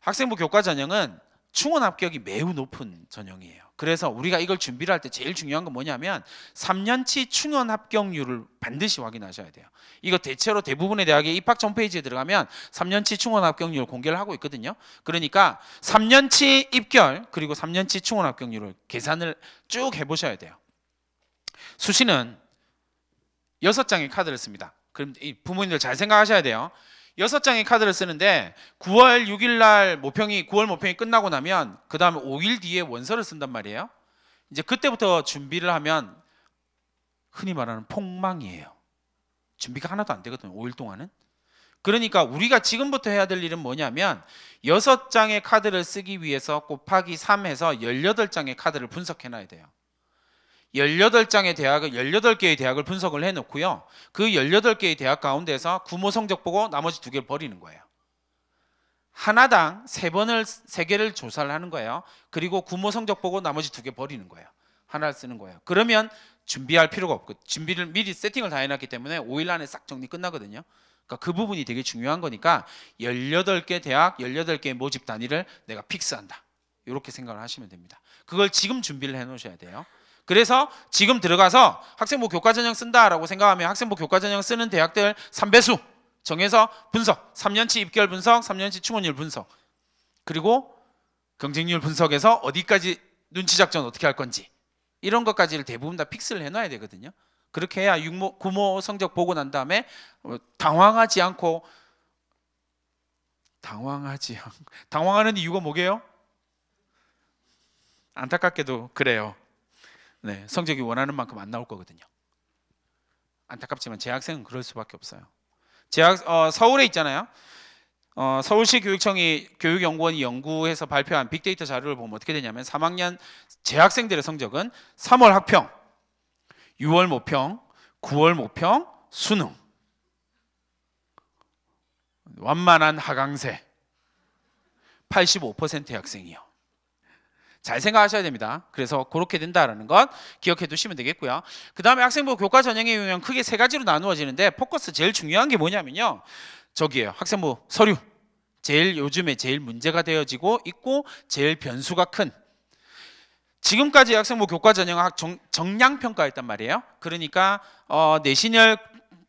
학생부 교과 전형은 충원합격이 매우 높은 전형이에요. 그래서 우리가 이걸 준비를 할 때 제일 중요한 건 뭐냐면 3년치 충원 합격률을 반드시 확인하셔야 돼요. 이거 대체로 대부분의 대학의 입학 전 페이지에 들어가면 3년치 충원 합격률 을 공개를 하고 있거든요. 그러니까 3년치 입결 그리고 3년치 충원 합격률을 계산을 쭉 해보셔야 돼요. 수시는 여섯 장의 카드를 씁니다. 그럼 부모님들 잘 생각하셔야 돼요. 여섯 장의 카드를 쓰는데 9월 6일 날 모평이 9월 모평이 끝나고 나면 그 다음에 5일 뒤에 원서를 쓴단 말이에요. 이제 그때부터 준비를 하면 흔히 말하는 폭망이에요. 준비가 하나도 안 되거든요. 5일 동안은. 그러니까 우리가 지금부터 해야 될 일은 뭐냐면 여섯 장의 카드를 쓰기 위해서 곱하기 3해서 18장의 카드를 분석해 놔야 돼요. 18장의 대학을 18개의 대학을 분석을 해 놓고요. 그 18개의 대학 가운데서 구모 성적 보고 나머지 두 개를 버리는 거예요. 하나당 세 번을 세 개를 조사를 하는 거예요. 그리고 구모 성적 보고 나머지 두 개 버리는 거예요. 하나를 쓰는 거예요. 그러면 준비할 필요가 없고 준비를 미리 세팅을 다 해놨기 때문에 5일 안에 싹 정리 끝나거든요. 그러니까 그 부분이 되게 중요한 거니까 18개 대학, 18개의 모집 단위를 내가 픽스한다. 이렇게 생각을 하시면 됩니다. 그걸 지금 준비를 해놓으셔야 돼요. 그래서 지금 들어가서 학생부 교과 전형 쓴다라고 생각하면 학생부 교과 전형 쓰는 대학들 3배수 정해서 분석, 3년치 입결 분석, 3년치 충원율 분석. 그리고 경쟁률 분석에서 어디까지 눈치 작전 어떻게 할 건지 이런 것까지를 대부분 다 픽스를 해놔야 되거든요. 그렇게 해야 육모, 구모 성적 보고 난 다음에 당황하지 않고 당황하지 않고 당황하는 이유가 뭐게요? 안타깝게도 그래요. 네, 성적이 원하는 만큼 안 나올 거거든요. 안타깝지만 제 학생은 그럴 수밖에 없어요. 제 학, 어, 서울에 있잖아요. 어, 서울시 교육청이 교육연구원이 연구해서 발표한 빅데이터 자료를 보면 어떻게 되냐면 3학년 재학생들의 성적은 3월 학평, 6월 모평, 9월 모평, 수능. 완만한 하강세. 85%의 학생이요. 잘 생각하셔야 됩니다. 그래서 그렇게 된다라는 건 기억해 두시면 되겠고요. 그 다음에 학생부 교과 전형의 유형 크게 세 가지로 나누어지는데 포커스 제일 중요한 게 뭐냐면요. 저기에요. 학생부 서류. 제일 요즘에 제일 문제가 되어지고 있고 제일 변수가 큰 지금까지 학생부 교과 전형 정량 평가했단 말이에요. 그러니까 어, 내신을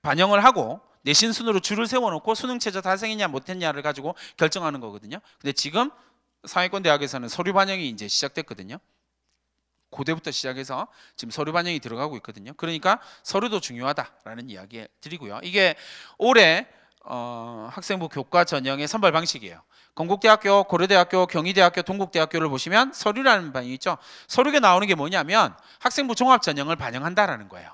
반영을 하고 내신 순으로 줄을 세워놓고 수능 최저 달성이냐 못했냐를 가지고 결정하는 거거든요. 근데 지금 상위권 대학에서는 서류 반영이 이제 시작됐거든요. 고대부터 시작해서 지금 서류 반영이 들어가고 있거든요. 그러니까 서류도 중요하다라는 이야기 드리고요. 이게 올해 어, 학생부 교과 전형의 선발 방식이에요. 건국대학교, 고려대학교, 경희대학교, 동국대학교를 보시면 서류라는 반이 있죠. 서류에 나오는 게 뭐냐면 학생부 종합 전형을 반영한다라는 거예요.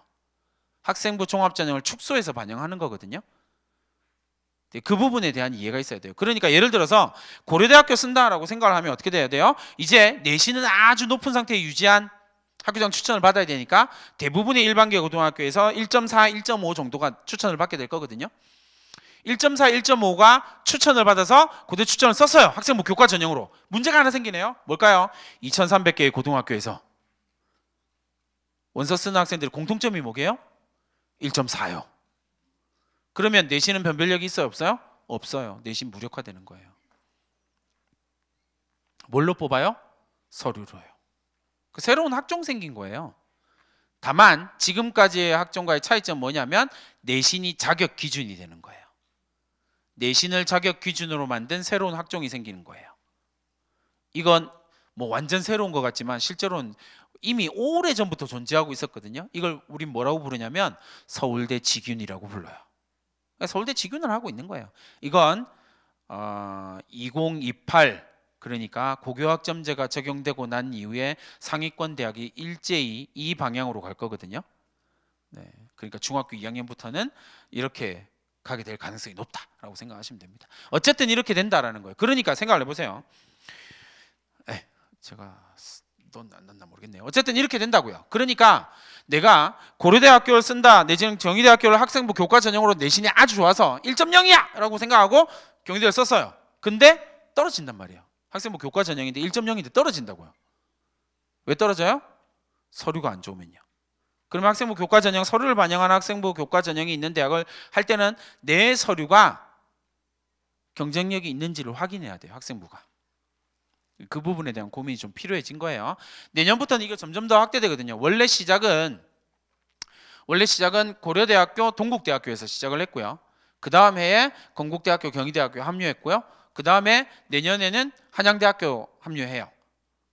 학생부 종합 전형을 축소해서 반영하는 거거든요. 네, 그 부분에 대한 이해가 있어야 돼요. 그러니까 예를 들어서 고려대학교 쓴다라고 생각을 하면 어떻게 돼야 돼요? 이제 내신은 아주 높은 상태에 유지한 학교장 추천을 받아야 되니까 대부분의 일반계 고등학교에서 1.4, 1.5 정도가 추천을 받게 될 거거든요. 1.4, 1.5가 추천을 받아서 고대 추천을 썼어요. 학생부 교과 전형으로. 문제가 하나 생기네요. 뭘까요? 2,300개의 고등학교에서 원서 쓰는 학생들의 공통점이 뭐게요? 1.4요. 그러면 내신은 변별력이 있어요? 없어요? 없어요. 내신 무력화되는 거예요. 뭘로 뽑아요? 서류로요. 그 새로운 학종 생긴 거예요. 다만 지금까지의 학종과의 차이점 뭐냐면 내신이 자격 기준이 되는 거예요. 내신을 자격 기준으로 만든 새로운 학종이 생기는 거예요. 이건 뭐 완전 새로운 것 같지만 실제로는 이미 오래 전부터 존재하고 있었거든요. 이걸 우린 뭐라고 부르냐면 서울대 직윤이라고 불러요. 그러니까 서울대 직윤을 하고 있는 거예요. 이건 어, 2028 그러니까 고교학점제가 적용되고 난 이후에 상위권 대학이 일제히 이 방향으로 갈 거거든요. 네, 그러니까 중학교 2학년부터는 이렇게 가게 될 가능성이 높다라고 생각하시면 됩니다. 어쨌든 이렇게 된다라는 거예요. 그러니까 생각을 해보세요. 네, 제가 넌난난 모르겠네요. 어쨌든 이렇게 된다고요. 그러니까 내가 고려대학교를 쓴다 내지는 경희대학교를 학생부 교과 전형으로 내신이 아주 좋아서 1.0이야 라고 생각하고 경희대를 썼어요. 근데 떨어진단 말이에요. 학생부 교과 전형인데 1.0인데 떨어진다고요. 왜 떨어져요? 서류가 안 좋으면요. 그럼 학생부 교과 전형 서류를 반영하는 학생부 교과 전형이 있는 대학을 할 때는 내 서류가 경쟁력이 있는지를 확인해야 돼요. 학생부가. 그 부분에 대한 고민이 좀 필요해진 거예요. 내년부터는 이게 점점 더 확대되거든요. 원래 시작은 원래 시작은 고려대학교, 동국대학교에서 시작을 했고요. 그 다음 해에 건국대학교, 경희대학교 합류했고요. 그 다음에 내년에는 한양대학교 합류해요.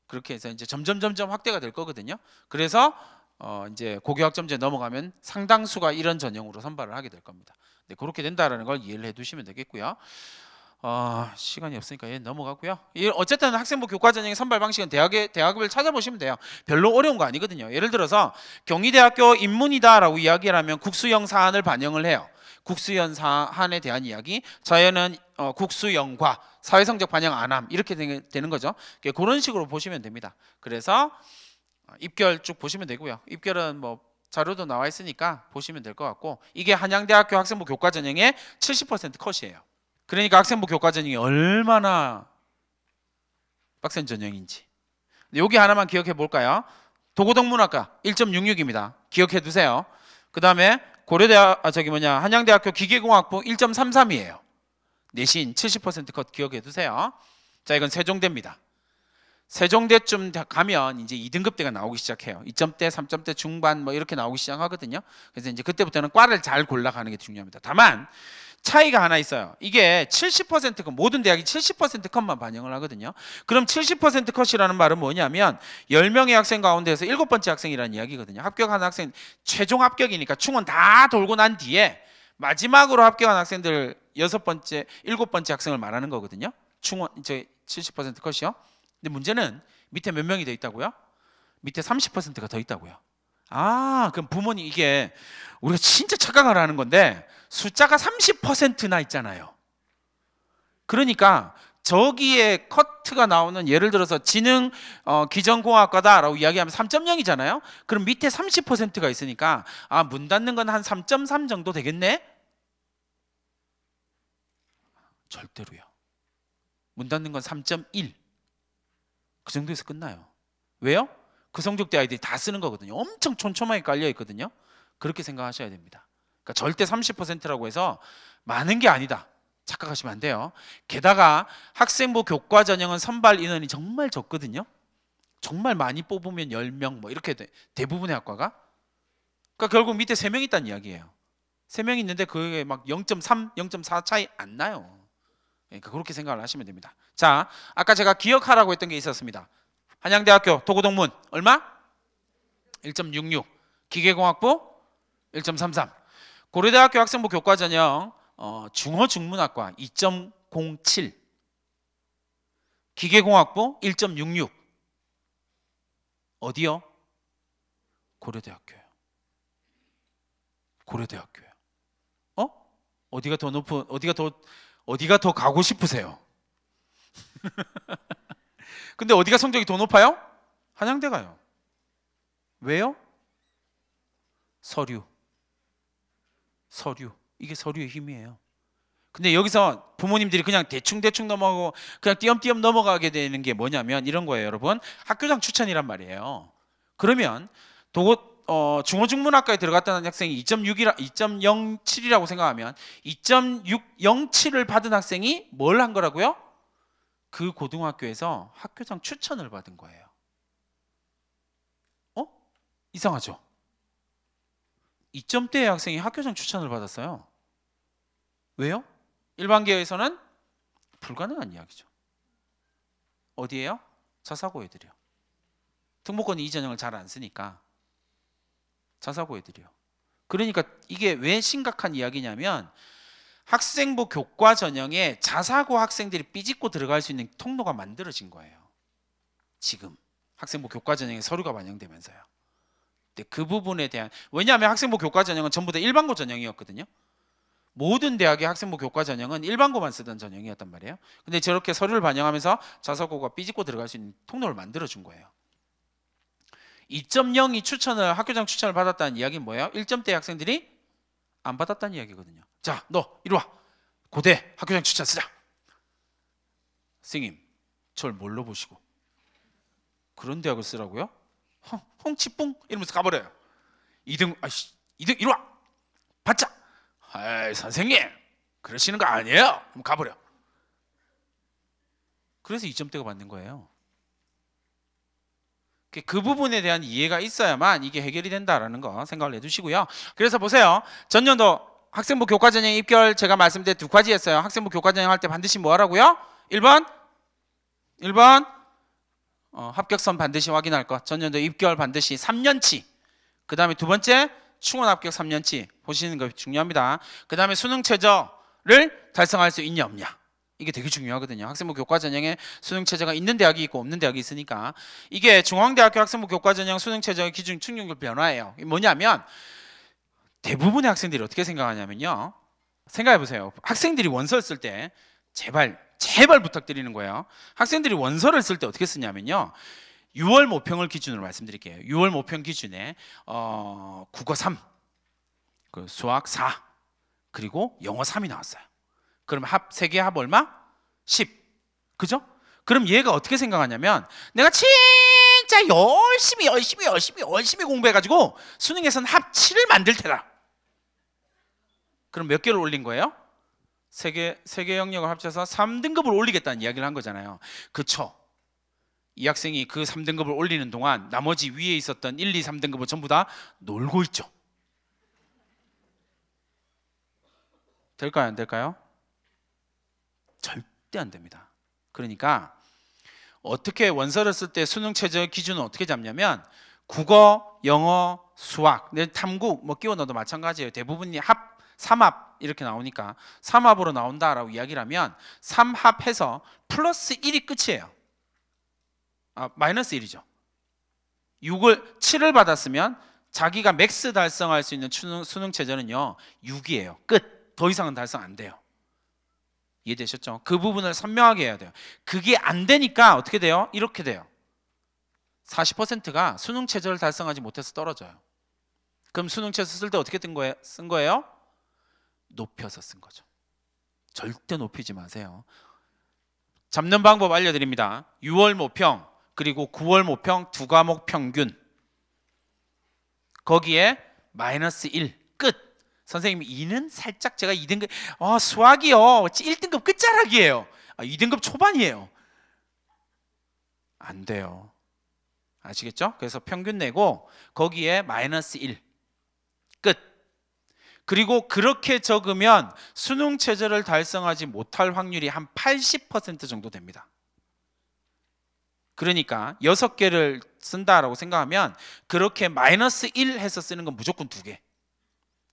그렇게 해서 이제 점점 점점 확대가 될 거거든요. 그래서 어 이제 고교학점제 넘어가면 상당수가 이런 전형으로 선발을 하게 될 겁니다. 네, 그렇게 된다라는 걸 이해를 해두시면 되겠고요. 어, 시간이 없으니까 얘 예, 넘어가고요. 어쨌든 학생부 교과전형 의 선발 방식은 대학의 대학을 찾아보시면 돼요. 별로 어려운 거 아니거든요. 예를 들어서 경희대학교 인문이다라고 이야기하면 국수형 사안을 반영을 해요. 국수형 사안에 대한 이야기, 자연은 어, 국수형과 사회성적 반영 안함 이렇게 되는 거죠. 예, 그런 식으로 보시면 됩니다. 그래서 어, 입결 쭉 보시면 되고요. 입결은 뭐 자료도 나와 있으니까 보시면 될 것 같고 이게 한양대학교 학생부 교과전형의 70% 컷이에요. 그러니까 학생부 교과 전형이 얼마나 빡센 전형인지. 여기 하나만 기억해 볼까요? 도고동문학과 1.66입니다. 기억해 두세요. 그 다음에 고려대학, 아, 저기 뭐냐, 한양대학교 기계공학부 1.33이에요. 내신 70%컷 기억해 두세요. 자, 이건 세종대입니다. 세종대쯤 가면 이제 2등급 대가 나오기 시작해요. 2점대, 3점대 중반 뭐 이렇게 나오기 시작하거든요. 그래서 이제 그때부터는 과를 잘 골라가는 게 중요합니다. 다만 차이가 하나 있어요. 이게 70% 컷, 모든 대학이 70% 컷만 반영을 하거든요. 그럼 70% 컷이라는 말은 뭐냐면 10명의 학생 가운데서 7번째 학생이라는 이야기거든요. 합격한 학생, 최종 합격이니까 충원 다 돌고 난 뒤에 마지막으로 합격한 학생들 여섯 번째, 일곱 번째 학생을 말하는 거거든요. 충원, 이제 70% 컷이요. 근데 문제는 밑에 몇 명이 더 있다고요? 밑에 30%가 더 있다고요. 아, 그럼 부모님 이게 우리가 진짜 착각을 하는 건데 숫자가 30%나 있잖아요. 그러니까 저기에 커트가 나오는 예를 들어서 지능 어, 기전공학과다라고 이야기하면 3.0이잖아요. 그럼 밑에 30%가 있으니까 아, 문 닫는 건 한 3.3 정도 되겠네. 절대로요. 문 닫는 건 3.1. 그 정도에서 끝나요. 왜요? 그 성적대 아이들이 다 쓰는 거거든요. 엄청 촘촘하게 깔려 있거든요. 그렇게 생각하셔야 됩니다. 그러니까 절대 30%라고 해서 많은 게 아니다. 착각하시면 안 돼요. 게다가 학생부 교과 전형은 선발 인원이 정말 적거든요. 정말 많이 뽑으면 10명 뭐 이렇게 돼. 대부분의 학과가 그러니까 결국 밑에 3명 있다는 이야기예요. 3명 있는데 그게 막 0.3, 0.4 차이 안 나요. 그러니까 그렇게 생각을 하시면 됩니다. 자, 아까 제가 기억하라고 했던 게 있었습니다. 한양대학교 도구동문 얼마? 1.66 기계공학부 1.33 고려대학교 학생부 교과 전형 어, 중어중문학과 2.07 기계공학부 1.66 어디요? 고려대학교요 고려대학교요 어? 어디가 더 높은 어디가 더 어디가 더 가고 싶으세요? 근데 어디가 성적이 더 높아요? 한양대가요. 왜요? 서류. 서류. 이게 서류의 힘이에요. 근데 여기서 부모님들이 그냥 대충대충 넘어가고 그냥 띄엄띄엄 넘어가게 되는 게 뭐냐면 이런 거예요, 여러분. 학교장 추천이란 말이에요. 그러면 도 어, 중어중문학과에 들어갔다는 학생이 2.6이라 2.07이라고 생각하면 2.607을 받은 학생이 뭘 한 거라고요? 그 고등학교에서 학교장 추천을 받은 거예요. 어? 이상하죠? 2점대 학생이 학교장 추천을 받았어요. 왜요? 일반계에서는 불가능한 이야기죠. 어디에요? 자사고에들이 특목고는 이 전형을 잘 안 쓰니까 자사고에들이 그러니까 이게 왜 심각한 이야기냐면 학생부 교과 전형에 자사고 학생들이 삐집고 들어갈 수 있는 통로가 만들어진 거예요. 지금 학생부 교과 전형에 서류가 반영되면서요. 근데 그 부분에 대한 왜냐하면 학생부 교과 전형은 전부 다 일반고 전형이었거든요. 모든 대학의 학생부 교과 전형은 일반고만 쓰던 전형이었단 말이에요. 근데 저렇게 서류를 반영하면서 자사고가 삐집고 들어갈 수 있는 통로를 만들어 준 거예요. 2.0이 추천을 학교장 추천을 받았다는 이야기는 뭐예요? 1점대 학생들이 안 받았다는 이야기거든요. 자, 너 이리 와. 고대 학교장 추천 쓰자. 선생님, 절 뭘로 보시고 그런 대학을 쓰라고요? 홍, 홍치뽕 이러면서 가버려요. 이등 아씨, 이등 이리 와. 받자. 아이, 선생님, 그러시는 거 아니에요. 그럼 가버려. 그래서 2점대가 맞는 거예요. 그 부분에 대한 이해가 있어야만 이게 해결이 된다라는 거 생각을 해두시고요 그래서 보세요. 전년도 학생부 교과전형 입결 제가 말씀드린 두 가지였어요. 학생부 교과전형 할 때 반드시 뭐 하라고요? 1번 1번 어, 합격선 반드시 확인할 것. 전년도 입결 반드시 3년치. 그 다음에 두 번째 충원 합격 3년치 보시는 것이 중요합니다. 그 다음에 수능 최저를 달성할 수 있냐 없냐. 이게 되게 중요하거든요. 학생부 교과 전형에 수능 최저가 있는 대학이 있고 없는 대학이 있으니까 이게 중앙대학교 학생부 교과 전형 수능 최저의 기준 충격률 변화예요. 뭐냐면 대부분의 학생들이 어떻게 생각하냐면요. 생각해 보세요. 학생들이 원서를 쓸 때 제발 제발 부탁드리는 거예요. 학생들이 원서를 쓸 때 어떻게 쓰냐면요. 6월 모평을 기준으로 말씀드릴게요. 6월 모평 기준에 어, 국어 3, 그 수학 4, 그리고 영어 3이 나왔어요. 그럼 합3개합 얼마? 10. 그죠? 그럼 얘가 어떻게 생각하냐면 내가 치! 진짜 열심히 열심히 열심히 열심히 공부해가지고 수능에선 합치를 만들 테다. 그럼 몇 개를 올린 거예요? 세계 세계 영역을 합쳐서 3등급을 올리겠다는 이야기를 한 거잖아요. 그쵸? 이 학생이 그 3등급을 올리는 동안 나머지 위에 있었던 1, 2, 3등급을 전부 다 놀고 있죠. 될까요? 안 될까요? 절대 안 됩니다. 그러니까 어떻게 원서를 쓸 때 수능 최저 기준은 어떻게 잡냐면 국어, 영어, 수학, 네, 탐구 뭐 끼워 넣어도 마찬가지예요. 대부분이 합, 삼합 이렇게 나오니까 삼합으로 나온다라고 이야기를 하면 삼합해서 플러스 1이 끝이에요. 아, 마이너스 1이죠. 6을 7을 받았으면 자기가 맥스 달성할 수 있는 수능, 수능 최저는요. 6이에요. 끝. 더 이상은 달성 안 돼요. 이해되셨죠? 그 부분을 선명하게 해야 돼요. 그게 안 되니까 어떻게 돼요? 이렇게 돼요. 40%가 수능 최저를 달성하지 못해서 떨어져요. 그럼 수능 최저 쓸때 어떻게 뜬거예요쓴 거예요? 높여서 쓴 거죠. 절대 높이지 마세요. 잡는 방법 알려드립니다. 6월 모평 그리고 9월 모평 두 과목 평균 거기에 마이너스 1 끝. 선생님 이는 살짝 제가 2등급 어, 아, 수학이요 1등급 끝자락이에요 아, 2등급 초반이에요 안 돼요 아시겠죠? 그래서 평균 내고 거기에 마이너스 1 끝. 그리고 그렇게 적으면 수능 체제를 달성하지 못할 확률이 한 80% 정도 됩니다 그러니까 6개를 쓴다라고 생각하면 그렇게 마이너스 1 해서 쓰는 건 무조건 2개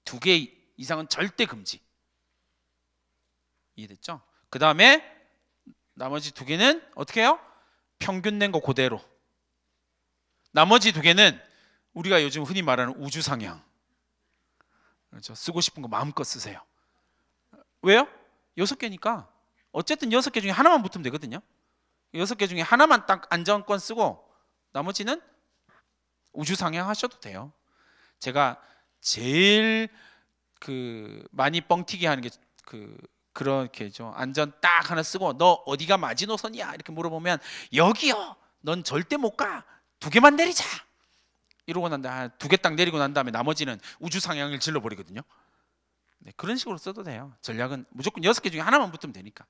두개 이상은 절대 금지. 이해됐죠? 그 다음에 나머지 두 개는 어떻게 해요? 평균 낸 거 그대로. 나머지 두 개는 우리가 요즘 흔히 말하는 우주 상향. 그렇죠? 쓰고 싶은 거 마음껏 쓰세요. 왜요? 여섯 개니까 어쨌든 여섯 개 중에 하나만 붙으면 되거든요. 여섯 개 중에 하나만 딱 안정권 쓰고 나머지는 우주 상향 하셔도 돼요. 제가 제일 그 많이 뻥튀기 하는 게 그 그렇게죠. 안전 딱 하나 쓰고 너 어디가 마지노선이야 이렇게 물어보면 여기요. 넌 절대 못 가. 두 개만 내리자. 이러고 난 다음에 두 개 딱 내리고 난 다음에 나머지는 우주 상향을 질러 버리거든요. 네, 그런 식으로 써도 돼요. 전략은 무조건 여섯 개 중에 하나만 붙으면 되니까.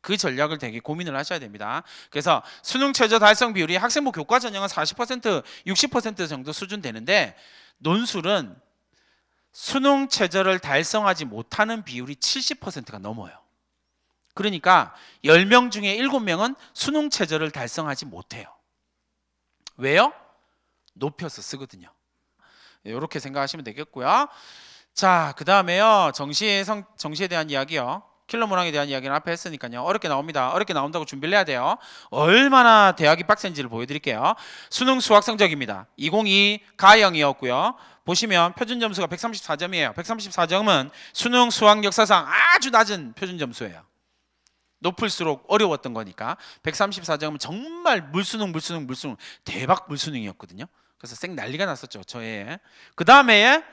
그 전략을 되게 고민을 하셔야 됩니다. 그래서 수능 최저 달성 비율이 학생부 교과 전형은 40% 60% 정도 수준 되는데 논술은 수능 최저를 달성하지 못하는 비율이 70%가 넘어요. 그러니까 10명 중에 7명은 수능 최저를 달성하지 못해요. 왜요? 높여서 쓰거든요. 이렇게 생각하시면 되겠고요. 자, 그 다음에요. 정시의 성, 정시에 대한 이야기요. 킬러 문항에 대한 이야기는 앞에 했으니까요. 어렵게 나옵니다. 어렵게 나온다고 준비를 해야 돼요. 얼마나 대학이 빡센지를 보여드릴게요. 수능 수학 성적입니다. 2 0 2 가형이었고요. 보시면 표준 점수가 134점이에요. 134점은 수능, 수학, 역사상 아주 낮은 표준 점수예요. 높을수록 어려웠던 거니까 134점은 정말 물수능, 물수능, 물수능 대박 물수능이었거든요. 그래서 쌩 난리가 났었죠. 저의 그 다음에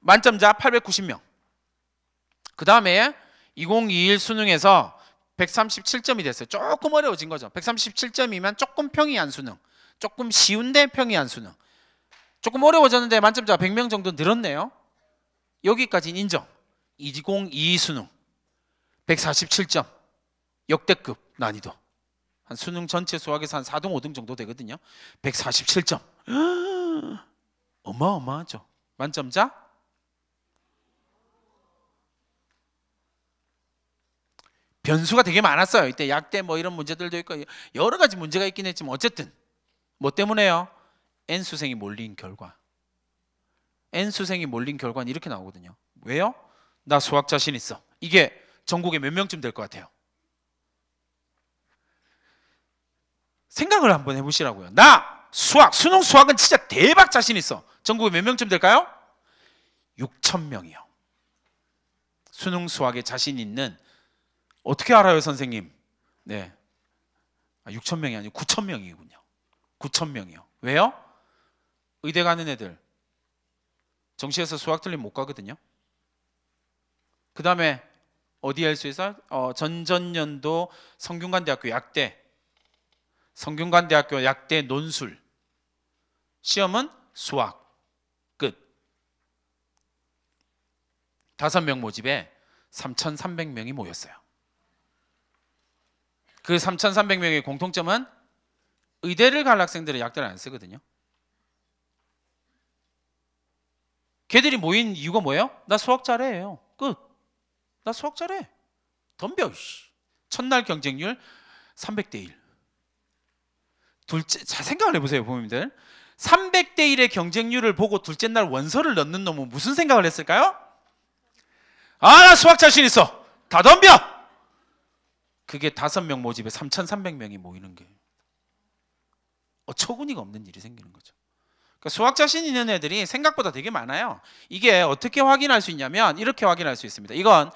만점자 890명. 그 다음에 2021 수능에서 137점이 됐어요. 조금 어려워진 거죠. 137점이면 조금 평이한 수능, 조금 쉬운데 평이한 수능. 조금 어려워졌는데 만점자 100명 정도 늘었네요. 여기까지는 인정. 2022 수능 147점 역대급 난이도. 한 수능 전체 수학에서 한 4등 5등 정도 되거든요. 147점. 어마어마하죠. 만점자 변수가 되게 많았어요. 이때 약대 뭐 이런 문제들도 있고 여러 가지 문제가 있긴 했지만 어쨌든 뭐 때문에요? n 수생이 몰린 결과 n 수생이 몰린 결과는 이렇게 나오거든요. 왜요? 나 수학 자신 있어. 이게 전국에 몇 명쯤 될 것 같아요? 생각을 한번 해보시라고요. 나 수학 수능 수학은 진짜 대박 자신 있어. 전국에 몇 명쯤 될까요? 6천 명이요. 수능 수학에 자신 있는 어떻게 알아요, 선생님? 네, 6천 아, 명이 아니고 9천 명이군요. 9천 명이요. 왜요? 의대 가는 애들 정시에서 수학 틀리면 못 가거든요. 그 다음에 어디 할수 있어? 어, 전전년도 성균관대학교 약대 성균관대학교 약대 논술 시험은 수학 끝 다섯 명 모집에 3,300명이 모였어요. 그 3,300명의 공통점은 의대를 갈 학생들은 약대를 안 쓰거든요. 걔들이 모인 이유가 뭐예요? 나 수학 잘해요. 끝. 나 수학 잘해. 덤벼. 첫날 경쟁률 300대 1. 둘째, 자 생각을 해보세요, 부모님들. 300대 1의 경쟁률을 보고 둘째 날 원서를 넣는 놈은 무슨 생각을 했을까요? 아, 나 수학 자신 있어. 다 덤벼. 그게 다섯 명 모집에 3,300명이 모이는 게 어처구니가 없는 일이 생기는 거죠. 그러니까 수학 자신 있는 애들이 생각보다 되게 많아요. 이게 어떻게 확인할 수 있냐면 이렇게 확인할 수 있습니다. 이건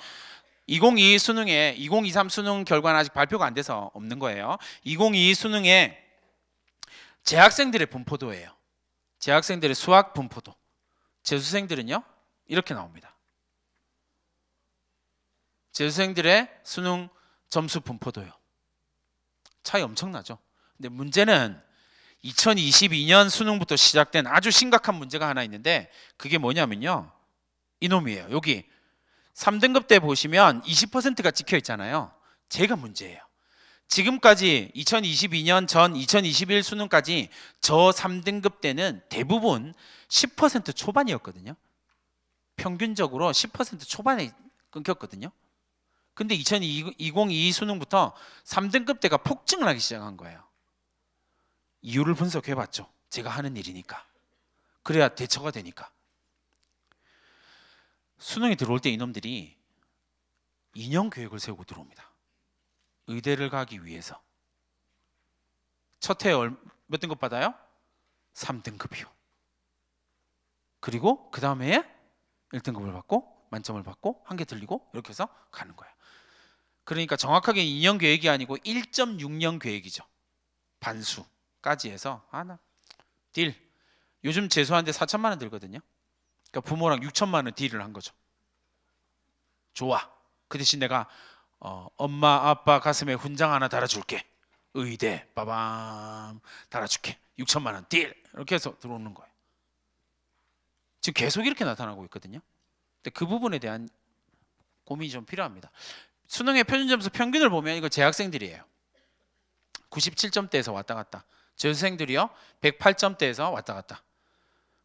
2022 수능에 2023 수능 결과는 아직 발표가 안 돼서 없는 거예요. 2022 수능에 재학생들의 분포도예요. 재학생들의 수학 분포도. 재수생들은요. 이렇게 나옵니다. 재수생들의 수능 점수 분포도요. 차이 엄청나죠. 근데 문제는 2022년 수능부터 시작된 아주 심각한 문제가 하나 있는데 그게 뭐냐면요. 이놈이에요. 여기 3등급 때 보시면 20%가 찍혀 있잖아요. 제가 문제예요. 지금까지 2022년 전 2021 수능까지 저 3등급 때는 대부분 10% 초반이었거든요. 평균적으로 10% 초반에 끊겼거든요. 근데 2022 수능부터 3등급 때가 폭증을 하기 시작한 거예요. 이유를 분석해 봤죠. 제가 하는 일이니까. 그래야 대처가 되니까. 수능에 들어올 때 이놈들이 2년 계획을 세우고 들어옵니다. 의대를 가기 위해서. 첫 해에 몇 등급 받아요? 3등급이요. 그리고 그 다음 에 1등급을 받고 만점을 받고 한 개 들리고 이렇게 해서 가는 거예요. 그러니까 정확하게 2년 계획이 아니고 1.6년 계획이죠. 반수. 까지 해서 아나 딜 요즘 재수한데 4천만 원 들거든요 그러니까 부모랑 6천만 원 딜을 한 거죠 좋아 그 대신 내가 어, 엄마 아빠 가슴에 훈장 하나 달아줄게 의대 빠밤 달아줄게 6천만 원 딜 이렇게 해서 들어오는 거예요 지금 계속 이렇게 나타나고 있거든요 근데 그 부분에 대한 고민이 좀 필요합니다 수능의 표준점수 평균을 보면 이거 재학생들이에요 97점대에서 왔다 갔다 재수생들이요. 108점대에서 왔다 갔다.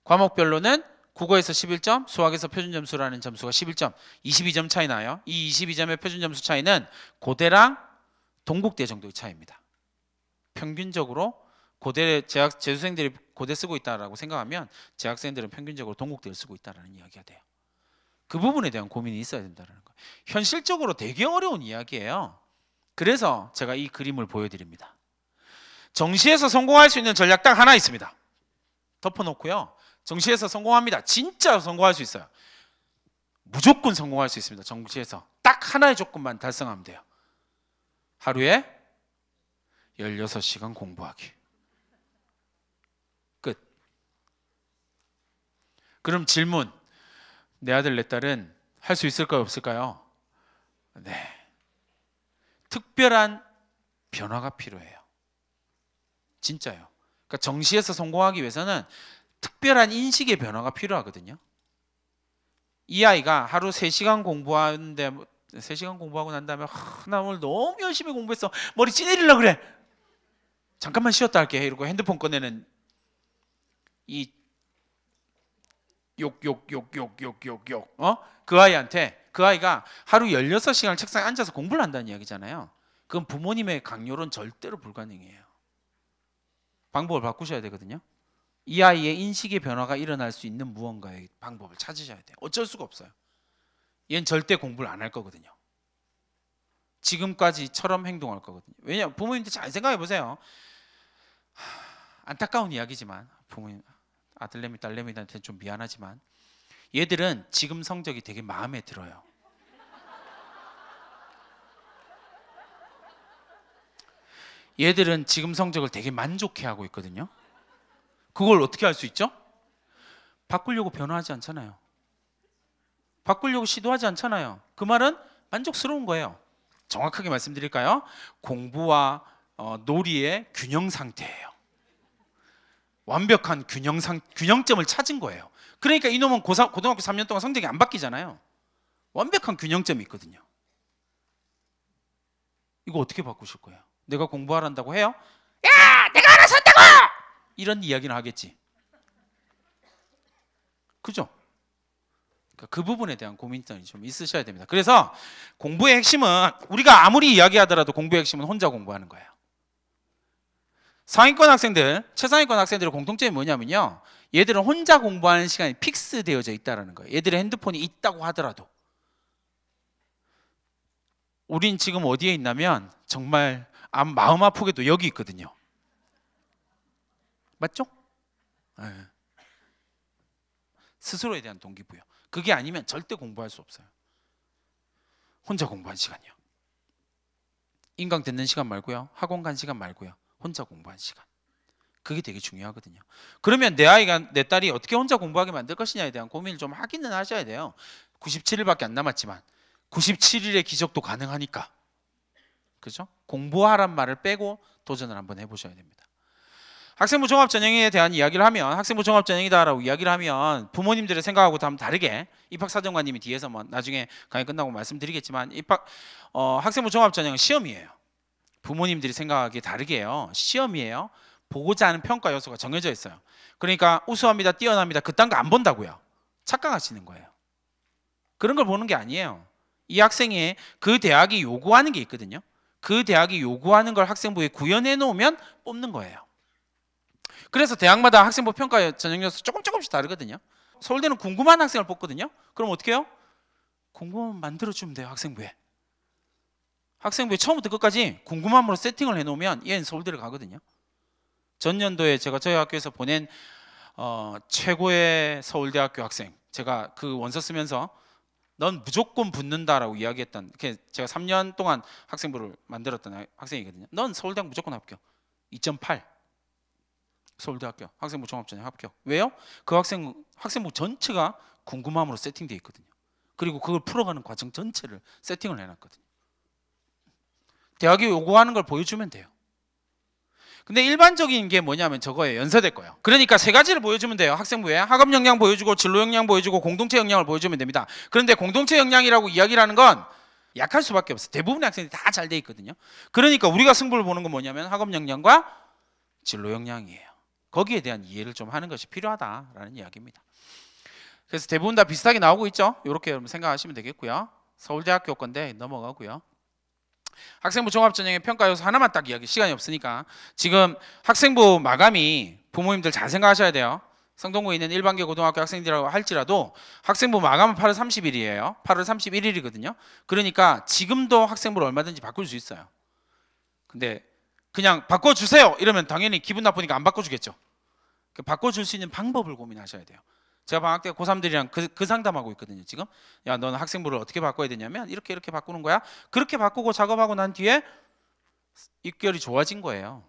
과목별로는 국어에서 11점, 수학에서 표준 점수라는 점수가 11점, 22점 차이 나요. 이 22점의 표준 점수 차이는 고대랑 동국대 정도의 차이입니다. 평균적으로 고대 재학 재수생들이 고대 쓰고 있다라고 생각하면 재학생들은 평균적으로 동국대를 쓰고 있다라는 이야기가 돼요. 그 부분에 대한 고민이 있어야 된다는 거예요. 현실적으로 되게 어려운 이야기예요. 그래서 제가 이 그림을 보여드립니다. 정시에서 성공할 수 있는 전략 딱 하나 있습니다. 덮어놓고요. 정시에서 성공합니다. 진짜 성공할 수 있어요. 무조건 성공할 수 있습니다. 정시에서 딱 하나의 조건만 달성하면 돼요. 하루에 16시간 공부하기. 끝. 그럼 질문. 내 아들, 내 딸은 할 수 있을까요? 없을까요? 네. 특별한 변화가 필요해요. 진짜요. 그러니까 정시에서 성공하기 위해서는 특별한 인식의 변화가 필요하거든요. 이 아이가 하루 3시간 공부하는데 3시간 공부하고 난 다음에 나 오늘 너무 열심히 공부했어. 머리 찌내리려 그래. 잠깐만 쉬었다 할게. 이러고 핸드폰 꺼내는 이 욕, 욕, 욕, 욕, 욕, 욕, 욕. 어? 그 아이한테 그 아이가 하루 16시간을 책상에 앉아서 공부를 한다는 이야기잖아요. 그건 부모님의 강요론 절대로 불가능해요. 방법을 바꾸셔야 되거든요. 이 아이의 인식의 변화가 일어날 수 있는 무언가의 방법을 찾으셔야 돼요. 어쩔 수가 없어요. 얘는 절대 공부를 안 할 거거든요. 지금까지처럼 행동할 거거든요. 왜냐 부모님들 잘 생각해 보세요. 안타까운 이야기지만 부모님 아들내미 딸내미들한테 좀 미안하지만 얘들은 지금 성적이 되게 마음에 들어요. 얘들은 지금 성적을 되게 만족해하고 있거든요. 그걸 어떻게 할 수 있죠? 바꾸려고 변화하지 않잖아요. 바꾸려고 시도하지 않잖아요. 그 말은 만족스러운 거예요. 정확하게 말씀드릴까요? 공부와 어, 놀이의 균형 상태예요. 완벽한 균형 상 균형점을 찾은 거예요. 그러니까 이놈은 고사, 고등학교 3년 동안 성적이 안 바뀌잖아요. 완벽한 균형점이 있거든요. 이거 어떻게 바꾸실 거예요? 내가 공부하란다고 해요? 야, 내가 알아서 한다고! 이런 이야기는 하겠지. 그죠? 그러니까 그 부분에 대한 고민점이 좀 있으셔야 됩니다. 그래서 공부의 핵심은 우리가 아무리 이야기하더라도 공부의 핵심은 혼자 공부하는 거예요. 상위권 학생들, 최상위권 학생들의 공통점이 뭐냐면요. 얘들은 혼자 공부하는 시간이 픽스되어져 있다라는 거예요. 얘들의 핸드폰이 있다고 하더라도. 우린 지금 어디에 있냐면 정말 아, 마음 아프게도 여기 있거든요. 맞죠? 네. 스스로에 대한 동기부여. 그게 아니면 절대 공부할 수 없어요. 혼자 공부한 시간이요. 인강 듣는 시간 말고요. 학원 간 시간 말고요. 혼자 공부한 시간. 그게 되게 중요하거든요. 그러면 내 아이가 내 딸이 어떻게 혼자 공부하게 만들 것이냐에 대한 고민을 좀 하기는 하셔야 돼요. 97일밖에 안 남았지만 97일의 기적도 가능하니까. 그죠? 공부하란 말을 빼고 도전을 한번 해보셔야 됩니다. 학생부 종합 전형에 대한 이야기를 하면 학생부 종합 전형이다라고 이야기를 하면 부모님들의 생각하고 다 다르게 입학사정관님이 뒤에서 뭐 나중에 강의 끝나고 말씀드리겠지만 입학 어, 학생부 종합 전형은 시험이에요. 부모님들이 생각하기에 다르게요. 시험이에요. 보고자 하는 평가 요소가 정해져 있어요. 그러니까 우수합니다, 뛰어납니다. 그딴 거 안 본다고요. 착각하시는 거예요. 그런 걸 보는 게 아니에요. 이 학생이 그 대학이 요구하는 게 있거든요. 그 대학이 요구하는 걸 학생부에 구현해 놓으면 뽑는 거예요. 그래서 대학마다 학생부 평가 전형에서 조금 조금씩 다르거든요. 서울대는 궁금한 학생을 뽑거든요. 그럼 어떻게 해요? 궁금하면 만들어주면 돼요, 학생부에. 학생부에 처음부터 끝까지 궁금함으로 세팅을 해놓으면 얘는 서울대를 가거든요. 전년도에 제가 저희 학교에서 보낸 어, 최고의 서울대학교 학생 제가 그 원서 쓰면서 넌 무조건 붙는다라고 이야기했던 제가 3년 동안 학생부를 만들었던 학생이거든요. 넌 서울대학 무조건 합격. 2.8 서울대 학교 학생부 종합전형 합격. 왜요? 그 학생 학생부 전체가 궁금함으로 세팅돼 있거든요. 그리고 그걸 풀어가는 과정 전체를 세팅을 해놨거든요. 대학이 요구하는 걸 보여주면 돼요. 근데 일반적인 게 뭐냐면 저거예요. 연세대 거예요. 그러니까 세 가지를 보여주면 돼요. 학생부에 학업 역량 보여주고 진로 역량 보여주고 공동체 역량을 보여주면 됩니다. 그런데 공동체 역량이라고 이야기를 하는 건 약할 수밖에 없어요. 대부분의 학생들이 다 잘 돼 있거든요. 그러니까 우리가 승부를 보는 건 뭐냐면 학업 역량과 진로 역량이에요. 거기에 대한 이해를 좀 하는 것이 필요하다라는 이야기입니다. 그래서 대부분 다 비슷하게 나오고 있죠. 이렇게 생각하시면 되겠고요. 서울대학교 건데 넘어가고요. 학생부 종합전형의 평가 요소 하나만 딱 이야기 시간이 없으니까 지금 학생부 마감이 부모님들 잘 생각하셔야 돼요 성동구에 있는 일반계 고등학교 학생들이라고 할지라도 학생부 마감은 8월 30일이에요 8월 31일이거든요 그러니까 지금도 학생부를 얼마든지 바꿀 수 있어요 근데 그냥 바꿔주세요 이러면 당연히 기분 나쁘니까 안 바꿔주겠죠 그 바꿔줄 수 있는 방법을 고민하셔야 돼요 제가 방학 때 고3들이랑 그, 그 상담하고 있거든요 지금 야 너는 학생부를 어떻게 바꿔야 되냐면 이렇게 이렇게 바꾸는 거야 그렇게 바꾸고 작업하고 난 뒤에 입결이 좋아진 거예요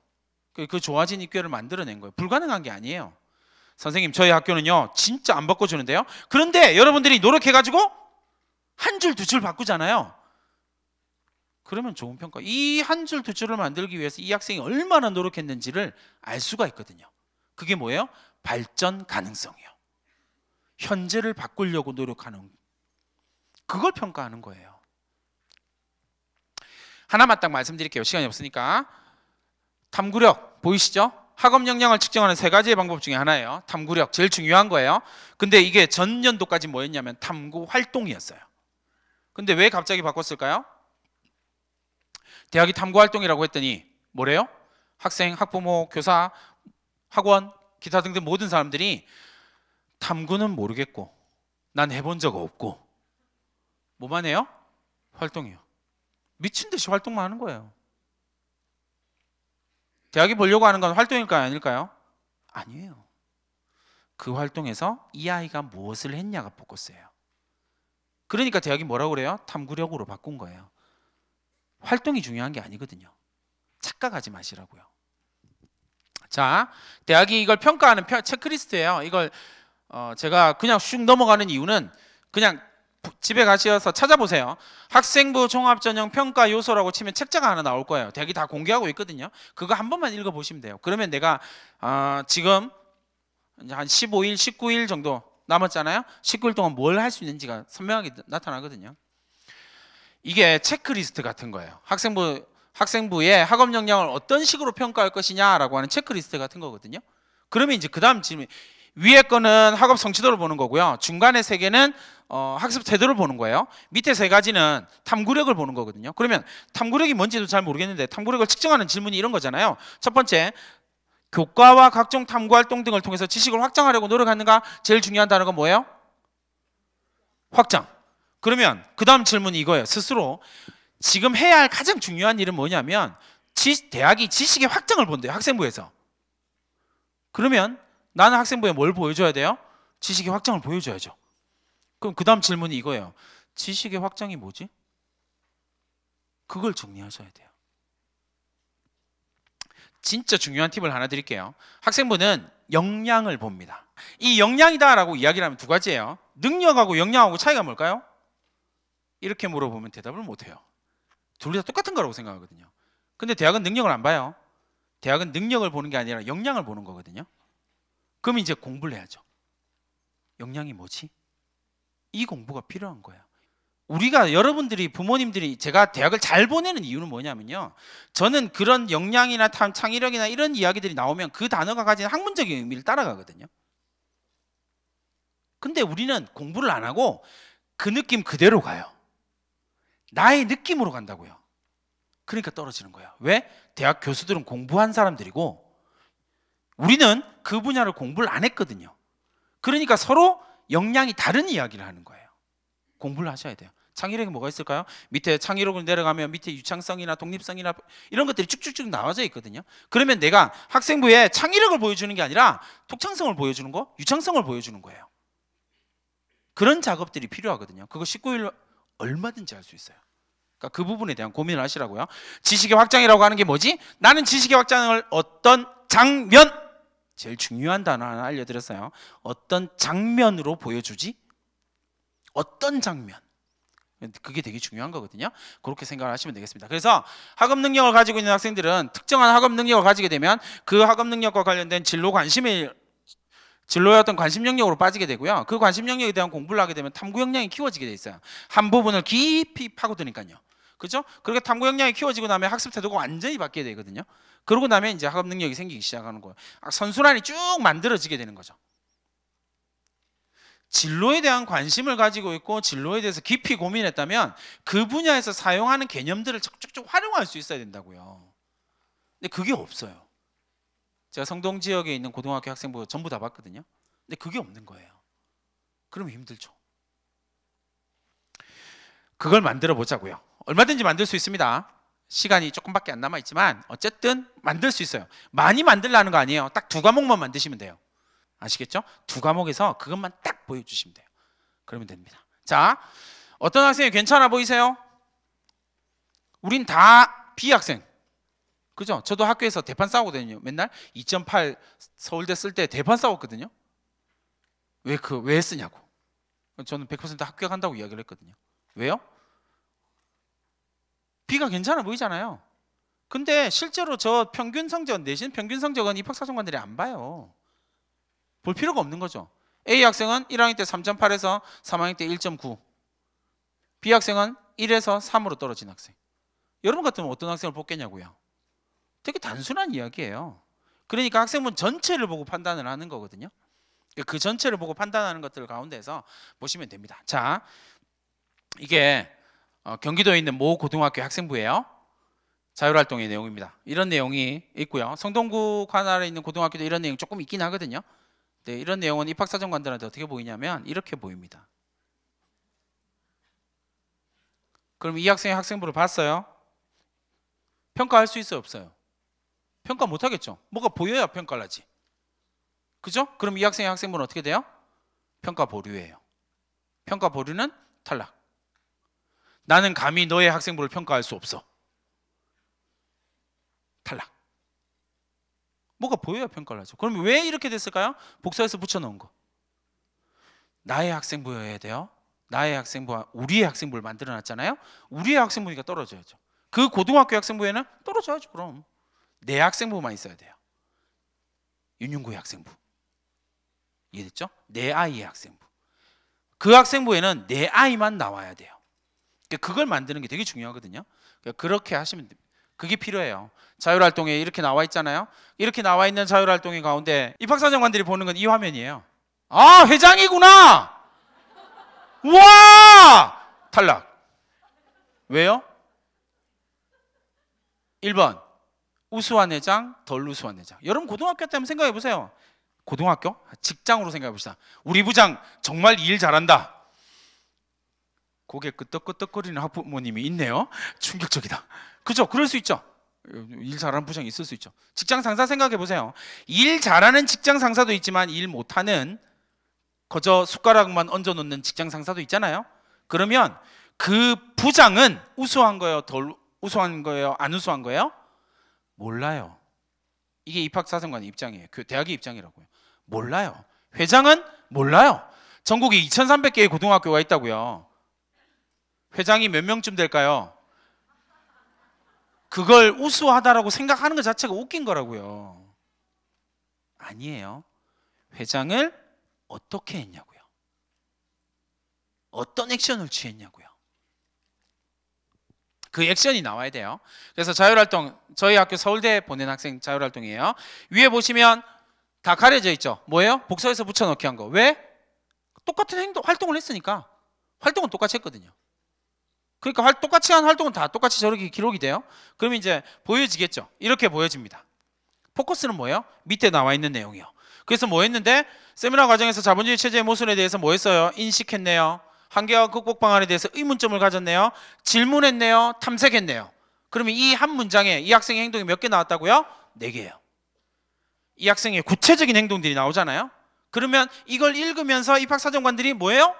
그, 그 좋아진 입결을 만들어낸 거예요 불가능한 게 아니에요 선생님 저희 학교는요 진짜 안 바꿔주는데요 그런데 여러분들이 노력해가지고 한 줄 두줄 줄 바꾸잖아요 그러면 좋은 평가 이 한 줄 두 줄을 만들기 위해서 이 학생이 얼마나 노력했는지를 알 수가 있거든요 그게 뭐예요? 발전 가능성이요 현재를 바꾸려고 노력하는 그걸 평가하는 거예요. 하나만 딱 말씀드릴게요. 시간이 없으니까. 탐구력 보이시죠? 학업 역량을 측정하는 세 가지의 방법 중에 하나예요. 탐구력 제일 중요한 거예요. 근데 이게 전년도까지 뭐였냐면 탐구 활동이었어요. 근데 왜 갑자기 바꿨을까요? 대학이 탐구 활동이라고 했더니 뭐래요? 학생, 학부모, 교사, 학원, 기타 등등 모든 사람들이 탐구는 모르겠고 난 해본 적 없고 뭐만 해요? 활동이요. 미친 듯이 활동만 하는 거예요. 대학에 보려고 하는 건 활동일까요? 아닐까요? 아니에요. 그 활동에서 이 아이가 무엇을 했냐가 포커스예요. 그러니까 대학이 뭐라고 그래요? 탐구력으로 바꾼 거예요. 활동이 중요한 게 아니거든요. 착각하지 마시라고요. 자, 대학이 이걸 평가하는 체크리스트예요. 이걸 어, 제가 그냥 슉 넘어가는 이유는 그냥 집에 가셔서 찾아보세요. 학생부 종합전형 평가 요소라고 치면 책자가 하나 나올 거예요. 대학다 공개하고 있거든요. 그거 한 번만 읽어보시면 돼요. 그러면 내가 어, 지금 한 15일, 19일 정도 남았잖아요. 19일 동안 뭘 할 수 있는지가 선명하게 나타나거든요. 이게 체크리스트 같은 거예요. 학생부 학생부의 학업 역량을 어떤 식으로 평가할 것이냐라고 하는 체크리스트 같은 거거든요. 그러면 이제 그다음 질문 위에 거는 학업 성취도를 보는 거고요. 중간에 세 개는 어, 학습 태도를 보는 거예요. 밑에 세 가지는 탐구력을 보는 거거든요. 그러면 탐구력이 뭔지도 잘 모르겠는데 탐구력을 측정하는 질문이 이런 거잖아요. 첫 번째, 교과와 각종 탐구 활동 등을 통해서 지식을 확장하려고 노력하는가? 제일 중요한 단어가 뭐예요? 확장. 그러면 그 다음 질문이 이거예요. 스스로 지금 해야 할 가장 중요한 일은 뭐냐면 지, 대학이 지식의 확장을 본대요. 학생부에서. 그러면 나는 학생부에 뭘 보여줘야 돼요? 지식의 확장을 보여줘야죠. 그럼 그 다음 질문이 이거예요. 지식의 확장이 뭐지? 그걸 정리하셔야 돼요. 진짜 중요한 팁을 하나 드릴게요. 학생부는 역량을 봅니다. 이 역량이다라고 이야기를 하면 두 가지예요. 능력하고 역량하고 차이가 뭘까요? 이렇게 물어보면 대답을 못 해요. 둘 다 똑같은 거라고 생각하거든요. 근데 대학은 능력을 안 봐요. 대학은 능력을 보는 게 아니라 역량을 보는 거거든요. 그럼 이제 공부를 해야죠. 역량이 뭐지? 이 공부가 필요한 거예요 우리가 여러분들이 부모님들이 제가 대학을 잘 보내는 이유는 뭐냐면요. 저는 그런 역량이나 창의력이나 이런 이야기들이 나오면 그 단어가 가진 학문적인 의미를 따라가거든요. 근데 우리는 공부를 안 하고 그 느낌 그대로 가요. 나의 느낌으로 간다고요. 그러니까 떨어지는 거예요 왜? 대학 교수들은 공부한 사람들이고 우리는 그 분야를 공부를 안 했거든요. 그러니까 서로 역량이 다른 이야기를 하는 거예요. 공부를 하셔야 돼요. 창의력이 뭐가 있을까요? 밑에 창의력을 내려가면 밑에 유창성이나 독립성이나 이런 것들이 쭉쭉쭉 나와져 있거든요. 그러면 내가 학생부에 창의력을 보여주는 게 아니라 독창성을 보여주는 거, 유창성을 보여주는 거예요. 그런 작업들이 필요하거든요. 그거 19일 얼마든지 할 수 있어요. 그러니까 그 부분에 대한 고민을 하시라고요. 지식의 확장이라고 하는 게 뭐지? 나는 지식의 확장을 어떤 장면 제일 중요한 단어 하나 알려드렸어요. 어떤 장면으로 보여주지? 어떤 장면? 그게 되게 중요한 거거든요. 그렇게 생각을 하시면 되겠습니다. 그래서 학업 능력을 가지고 있는 학생들은 특정한 학업 능력을 가지게 되면 그 학업 능력과 관련된 진로 관심이 진로의 어떤 관심 영역으로 빠지게 되고요. 그 관심 영역에 대한 공부를 하게 되면 탐구 역량이 키워지게 돼 있어요. 한 부분을 깊이 파고드니까요. 그죠? 렇 그렇게 탐구 역량이 키워지고 나면 학습 태도가 완전히 바뀌게 되거든요. 그러고 나면 이제 학업 능력이 생기기 시작하는 거예요. 아, 선순환이 쭉 만들어지게 되는 거죠. 진로에 대한 관심을 가지고 있고 진로에 대해서 깊이 고민했다면 그 분야에서 사용하는 개념들을 쭉쭉 활용할 수 있어야 된다고요. 근데 그게 없어요. 제가 성동 지역에 있는 고등학교 학생부 전부 다 봤거든요. 근데 그게 없는 거예요. 그러면 힘들죠. 그걸 만들어 보자고요. 얼마든지 만들 수 있습니다. 시간이 조금밖에 안 남아 있지만 어쨌든 만들 수 있어요. 많이 만들라는 거 아니에요. 딱 두 과목만 만드시면 돼요. 아시겠죠? 두 과목에서 그것만 딱 보여주시면 돼요. 그러면 됩니다. 자, 어떤 학생이 괜찮아 보이세요? 우린 다 B 학생. 그죠? 저도 학교에서 대판 싸우거든요. 맨날 2.8 서울대 쓸 때 대판 싸웠거든요. 왜 그왜 그, 쓰냐고. 저는 100% 합격한다고 이야기를 했거든요. 왜요? B가 괜찮아 보이잖아요. 근데 실제로 저 평균 성적 내신 평균 성적은 입학사정관들이 안 봐요. 볼 필요가 없는 거죠. A 학생은 1학년 때 3.8에서 3학년 때 1.9. B 학생은 1에서 3으로 떨어진 학생. 여러분 같으면 어떤 학생을 뽑겠냐고요. 되게 단순한 이야기예요. 그러니까 학생분 전체를 보고 판단을 하는 거거든요. 그러니까 그 전체를 보고 판단하는 것들 가운데서 보시면 됩니다. 자, 이게 어, 경기도에 있는 모 고등학교 학생부예요. 자율활동의 내용입니다. 이런 내용이 있고요. 성동구 관할에 있는 고등학교도 이런 내용 조금 있긴 하거든요. 네, 이런 내용은 입학사정관들한테 어떻게 보이냐면 이렇게 보입니다. 그럼 이 학생의 학생부를 봤어요? 평가할 수 있어요? 없어요? 평가 못하겠죠. 뭐가 보여야 평가를 하지. 그죠? 그럼 이 학생의 학생부는 어떻게 돼요? 평가 보류예요. 평가 보류는 탈락. 나는 감히 너의 학생부를 평가할 수 없어. 탈락. 뭐가 보여야 평가를 하죠. 그럼 왜 이렇게 됐을까요? 복사해서 붙여놓은 거. 나의 학생부여야 돼요. 나의 학생부 우리의 학생부를 만들어놨잖아요. 우리의 학생부니까 떨어져야죠. 그 고등학교 학생부에는 떨어져야죠. 그럼 내 학생부만 있어야 돼요. 윤윤구의 학생부. 이해됐죠? 내 아이의 학생부. 그 학생부에는 내 아이만 나와야 돼요. 그러니까 그걸 만드는 게 되게 중요하거든요. 그러니까 그렇게 하시면 됩니다. 그게 필요해요. 자율활동에 이렇게 나와 있잖아요. 이렇게 나와 있는 자율활동의 가운데 입학사정관들이 보는 건 이 화면이에요. 아 회장이구나. 우와 탈락. 왜요? 1번 우수한 회장, 덜 우수한 회장. 여러분 고등학교 때 한번 생각해 보세요. 고등학교 직장으로 생각해 봅시다. 우리 부장 정말 일 잘한다. 고개 끄덕끄덕거리는 학부모님이 있네요. 충격적이다. 그죠? 그럴 수 있죠. 일 잘하는 부장이 있을 수 있죠. 직장 상사 생각해 보세요. 일 잘하는 직장 상사도 있지만 일 못하는 거저 숟가락만 얹어 놓는 직장 상사도 있잖아요. 그러면 그 부장은 우수한 거예요? 덜 우수한 거예요? 안 우수한 거예요? 몰라요. 이게 입학사정관 입장이에요. 그 대학의 입장이라고요. 몰라요. 회장은 몰라요. 전국에 2,300개의 고등학교가 있다고요. 회장이 몇 명쯤 될까요? 그걸 우수하다라고 생각하는 것 자체가 웃긴 거라고요. 아니에요. 회장을 어떻게 했냐고요. 어떤 액션을 취했냐고요. 그 액션이 나와야 돼요. 그래서 자율활동, 저희 학교 서울대 보낸 학생 자율활동이에요. 위에 보시면 다 가려져 있죠. 뭐예요? 복서해서 붙여넣기 한 거. 왜? 똑같은 행동, 활동을 했으니까. 활동은 똑같이 했거든요. 그러니까 활, 똑같이 한 활동은 다 똑같이 저렇게 기록이 돼요. 그럼 이제 보여지겠죠. 이렇게 보여집니다. 포커스는 뭐예요? 밑에 나와 있는 내용이요. 그래서 뭐 했는데 세미나 과정에서 자본주의 체제의 모순에 대해서 뭐 했어요? 인식했네요. 한계와 극복 방안에 대해서 의문점을 가졌네요. 질문했네요. 탐색했네요. 그러면 이 한 문장에 이 학생의 행동이 몇 개 나왔다고요? 네 개예요. 이 학생의 구체적인 행동들이 나오잖아요. 그러면 이걸 읽으면서 입학사정관들이 뭐예요?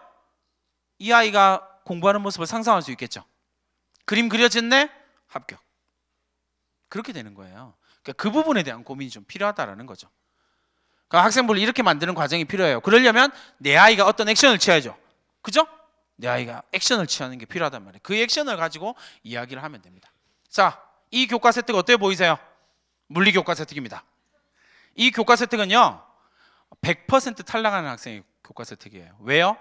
이 아이가 공부하는 모습을 상상할 수 있겠죠. 그림 그려졌네? 합격. 그렇게 되는 거예요. 그러니까 그 부분에 대한 고민이 좀 필요하다라는 거죠. 그러니까 학생부를 이렇게 만드는 과정이 필요해요. 그러려면 내 아이가 어떤 액션을 취해야죠. 그죠? 내 아이가 액션을 취하는 게 필요하단 말이에요. 그 액션을 가지고 이야기를 하면 됩니다. 자, 이 교과 세트가 어때 보이세요? 물리 교과 세트입니다. 이 교과 세트는요, 100% 탈락하는 학생의 교과 세트예요. 왜요?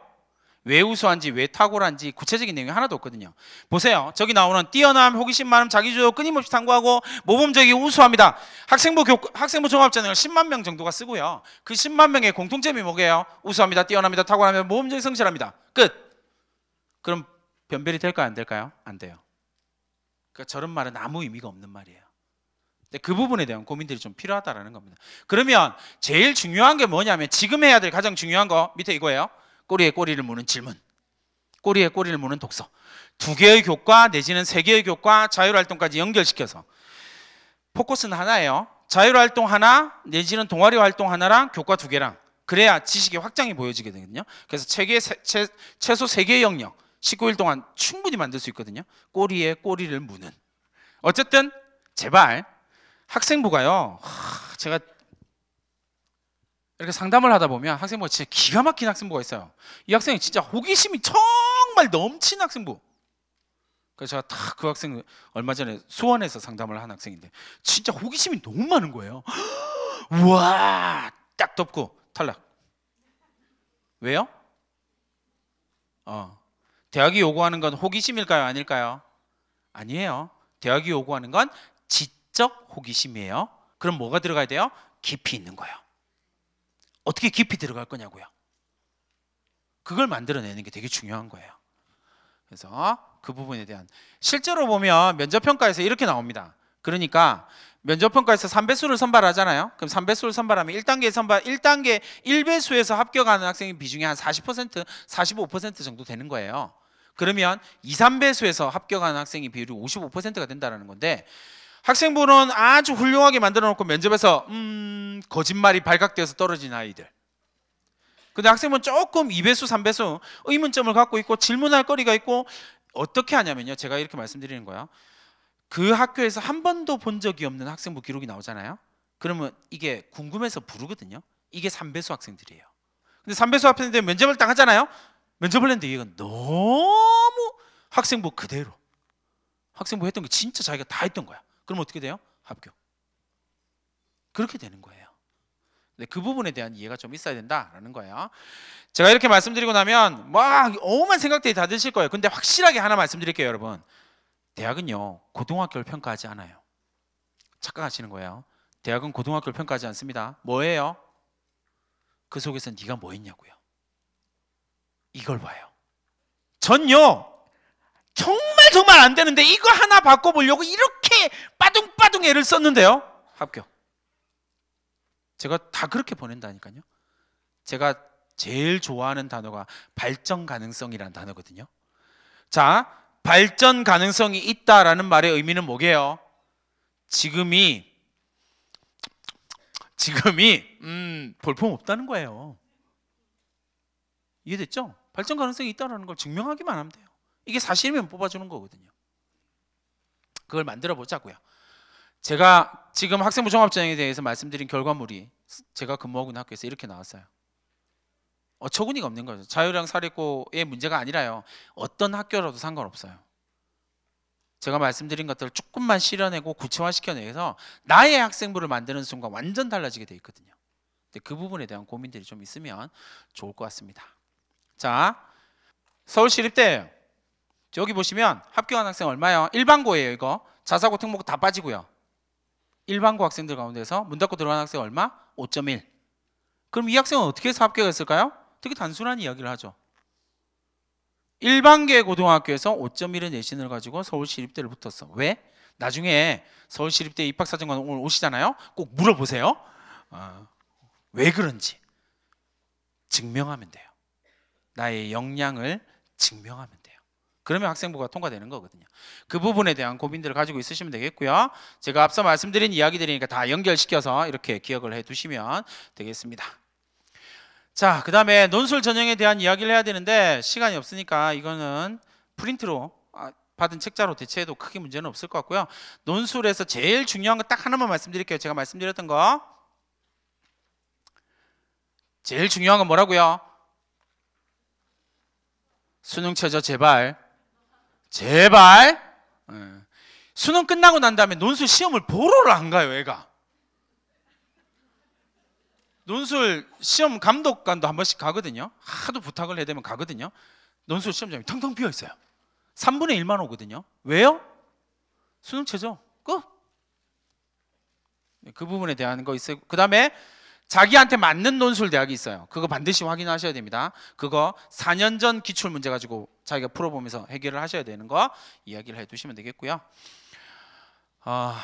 왜 우수한지 왜 탁월한지 구체적인 내용이 하나도 없거든요. 보세요. 저기 나오는 뛰어남, 호기심 많음, 자기주도 끊임없이 탐구하고 모범적이 우수합니다. 학생부 교, 학생부 종합전형을 10만 명 정도가 쓰고요. 그 10만 명의 공통점이 뭐예요? 우수합니다, 뛰어납니다, 탁월합니다, 모범적이 성실합니다. 끝. 그럼 변별이 될까요? 안 될까요? 안 돼요. 그러니까 저런 말은 아무 의미가 없는 말이에요. 그 부분에 대한 고민들이 좀 필요하다라는 겁니다. 그러면 제일 중요한 게 뭐냐면 지금 해야 될 가장 중요한 거 밑에 이거예요. 꼬리에 꼬리를 무는 질문, 꼬리에 꼬리를 무는 독서. 두 개의 교과 내지는 세 개의 교과 자율활동까지 연결시켜서 포커스는 하나예요. 자율활동 하나 내지는 동아리 활동 하나랑 교과 두 개랑 그래야 지식의 확장이 보여지게 되거든요. 그래서 세, 채, 최소 세 개의 영역 19일 동안 충분히 만들 수 있거든요. 꼬리에 꼬리를 무는. 어쨌든 제발 학생부가요. 하, 제가 이렇게 상담을 하다 보면 학생부가 진짜 기가 막힌 학생부가 있어요. 이 학생이 진짜 호기심이 정말 넘친 학생부. 그래서 제가 다그 학생 얼마 전에 수원에서 상담을 한 학생인데 진짜 호기심이 너무 많은 거예요. 우와! 딱 덮고 탈락. 왜요? 어. 대학이 요구하는 건 호기심일까요? 아닐까요? 아니에요. 대학이 요구하는 건 지적 호기심이에요. 그럼 뭐가 들어가야 돼요? 깊이 있는 거예요. 어떻게 깊이 들어갈 거냐고요. 그걸 만들어내는 게 되게 중요한 거예요. 그래서 그 부분에 대한 실제로 보면 면접평가에서 이렇게 나옵니다. 그러니까 면접평가에서 3배수를 선발하잖아요. 그럼 3배수를 선발하면 1단계 선발 1단계 1배수에서 합격하는 학생의 비중이 한 40%, 45% 정도 되는 거예요. 그러면 2, 3배수에서 합격하는 학생의 비율이 55%가 된다라는 건데 학생부는 아주 훌륭하게 만들어 놓고 면접에서 음, 거짓말이 발각되어서 떨어진 아이들. 근데 학생부는 조금 2배수, 3배수 의문점을 갖고 있고 질문할 거리가 있고 어떻게 하냐면요. 제가 이렇게 말씀드리는 거예요. 그 학교에서 한 번도 본 적이 없는 학생부 기록이 나오잖아요. 그러면 이게 궁금해서 부르거든요. 이게 3배수 학생들이에요. 근데 3배수 학생들 면접을 딱 하잖아요. 면접을 했는데 이건 너무 학생부 그대로. 학생부 했던 게 진짜 자기가 다 했던 거야. 그럼 어떻게 돼요? 합격. 그렇게 되는 거예요. 근데 그 부분에 대한 이해가 좀 있어야 된다라는 거예요. 제가 이렇게 말씀드리고 나면 막 어마한 생각들이 다 드실 거예요. 근데 확실하게 하나 말씀드릴게요, 여러분. 대학은요 고등학교를 평가하지 않아요. 착각하시는 거예요. 대학은 고등학교를 평가하지 않습니다. 뭐예요? 그 속에서 네가 뭐 했냐고요. 이걸 봐요. 전요 정말 정말 안 되는데 이거 하나 바꿔보려고 이렇게 짝중 애를 썼는데요. 합격. 제가 다 그렇게 보낸다니까요. 제가 제일 좋아하는 단어가 발전 가능성이라는 단어거든요. 자, 발전 가능성이 있다라는 말의 의미는 뭐게요? 지금이 지금이 음, 볼품 없다는 거예요. 이해됐죠? 발전 가능성이 있다라는 걸 증명하기만 하면 돼요. 이게 사실이면 뽑아주는 거거든요. 그걸 만들어 보자고요. 제가 지금 학생부 종합전형에 대해서 말씀드린 결과물이 제가 근무하고 있는 학교에서 이렇게 나왔어요. 어처구니가 없는 거죠. 자율형 사립고의 문제가 아니라요. 어떤 학교라도 상관없어요. 제가 말씀드린 것들을 조금만 실현하고 구체화시켜내서 나의 학생부를 만드는 순간 완전 달라지게 돼 있거든요. 근데 그 부분에 대한 고민들이 좀 있으면 좋을 것 같습니다. 자, 서울시립대예 여기 보시면 합격한 학생 얼마요 일반고예요, 이거. 자사고 특목고 다 빠지고요. 일반고 학생들 가운데서 문 닫고 들어간 학생 얼마? 5.1. 그럼 이 학생은 어떻게 해서 합격했을까요? 되게 단순한 이야기를 하죠. 일반계 고등학교에서 5.1의 내신을 가지고 서울시립대를 붙었어. 왜? 나중에 서울시립대 입학사정관 오늘 오시잖아요. 꼭 물어보세요. 어, 왜 그런지 증명하면 돼요. 나의 역량을 증명하면 그러면 학생부가 통과되는 거거든요. 그 부분에 대한 고민들을 가지고 있으시면 되겠고요. 제가 앞서 말씀드린 이야기들이니까 그러니까 다 연결시켜서 이렇게 기억을 해 두시면 되겠습니다. 자, 그 다음에 논술 전형에 대한 이야기를 해야 되는데 시간이 없으니까 이거는 프린트로 아, 받은 책자로 대체해도 크게 문제는 없을 것 같고요. 논술에서 제일 중요한 거 딱 하나만 말씀드릴게요. 제가 말씀드렸던 거. 제일 중요한 건 뭐라고요? 수능 쳐저 제발. 제발 예. 수능 끝나고 난 다음에 논술 시험을 보러를 안 가요 애가 논술 시험 감독관도 한 번씩 가거든요 하도 부탁을 해대면 가거든요 논술 시험장이 텅텅 비어 있어요 3분의 1만 오거든요 왜요? 수능 최저 끝그 예, 부분에 대한 거 있어요 그 다음에 자기한테 맞는 논술 대학이 있어요. 그거 반드시 확인하셔야 됩니다. 그거 4년 전 기출 문제 가지고 자기가 풀어보면서 해결을 하셔야 되는 거 이야기를 해두시면 되겠고요. 어,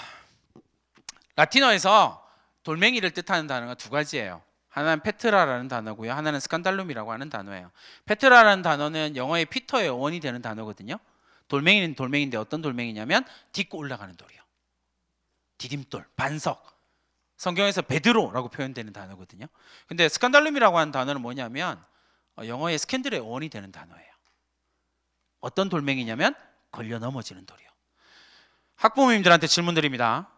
라틴어에서 돌멩이를 뜻하는 단어가 두 가지예요. 하나는 페트라라는 단어고요. 하나는 스칸달룸이라고 하는 단어예요. 페트라라는 단어는 영어의 피터의 원이 되는 단어거든요. 돌멩이는 돌멩인데 어떤 돌멩이냐면 딛고 올라가는 돌이요. 디딤돌, 반석. 성경에서 베드로라고 표현되는 단어거든요. 근데 스칸달룸이라고 하는 단어는 뭐냐면 어, 영어의 스캔들의 원이 되는 단어예요. 어떤 돌멩이냐면 걸려 넘어지는 돌이요. 학부모님들한테 질문드립니다.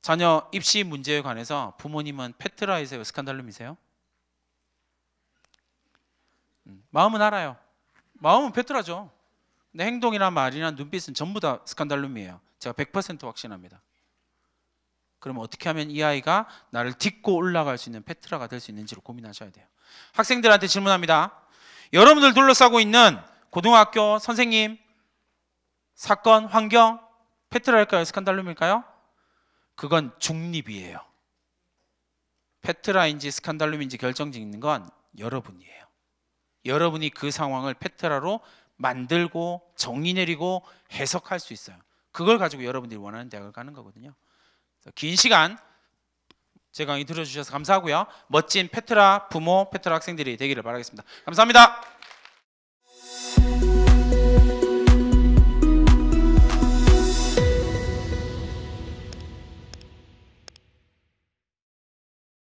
자녀 입시 문제에 관해서 부모님은 페트라이세요, 스칸달룸이세요? 음, 마음은 알아요. 마음은 페트라죠. 근데 행동이나 말이나 눈빛은 전부 다 스칸달룸이에요. 제가 100% 확신합니다. 그러면 어떻게 하면 이 아이가 나를 딛고 올라갈 수 있는 페트라가 될 수 있는지를 고민하셔야 돼요. 학생들한테 질문합니다. 여러분들 둘러싸고 있는 고등학교 선생님, 사건, 환경, 페트라일까요? 스칸달룸일까요? 그건 중립이에요. 페트라인지 스칸달룸인지 결정짓는 건 여러분이에요. 여러분이 그 상황을 페트라로 만들고 정리 내리고 해석할 수 있어요. 그걸 가지고 여러분들이 원하는 대학을 가는 거거든요. 긴 시간 제 강의 들어주셔서 감사하고요. 멋진 페트라 부모, 페트라 학생들이 되기를 바라겠습니다. 감사합니다.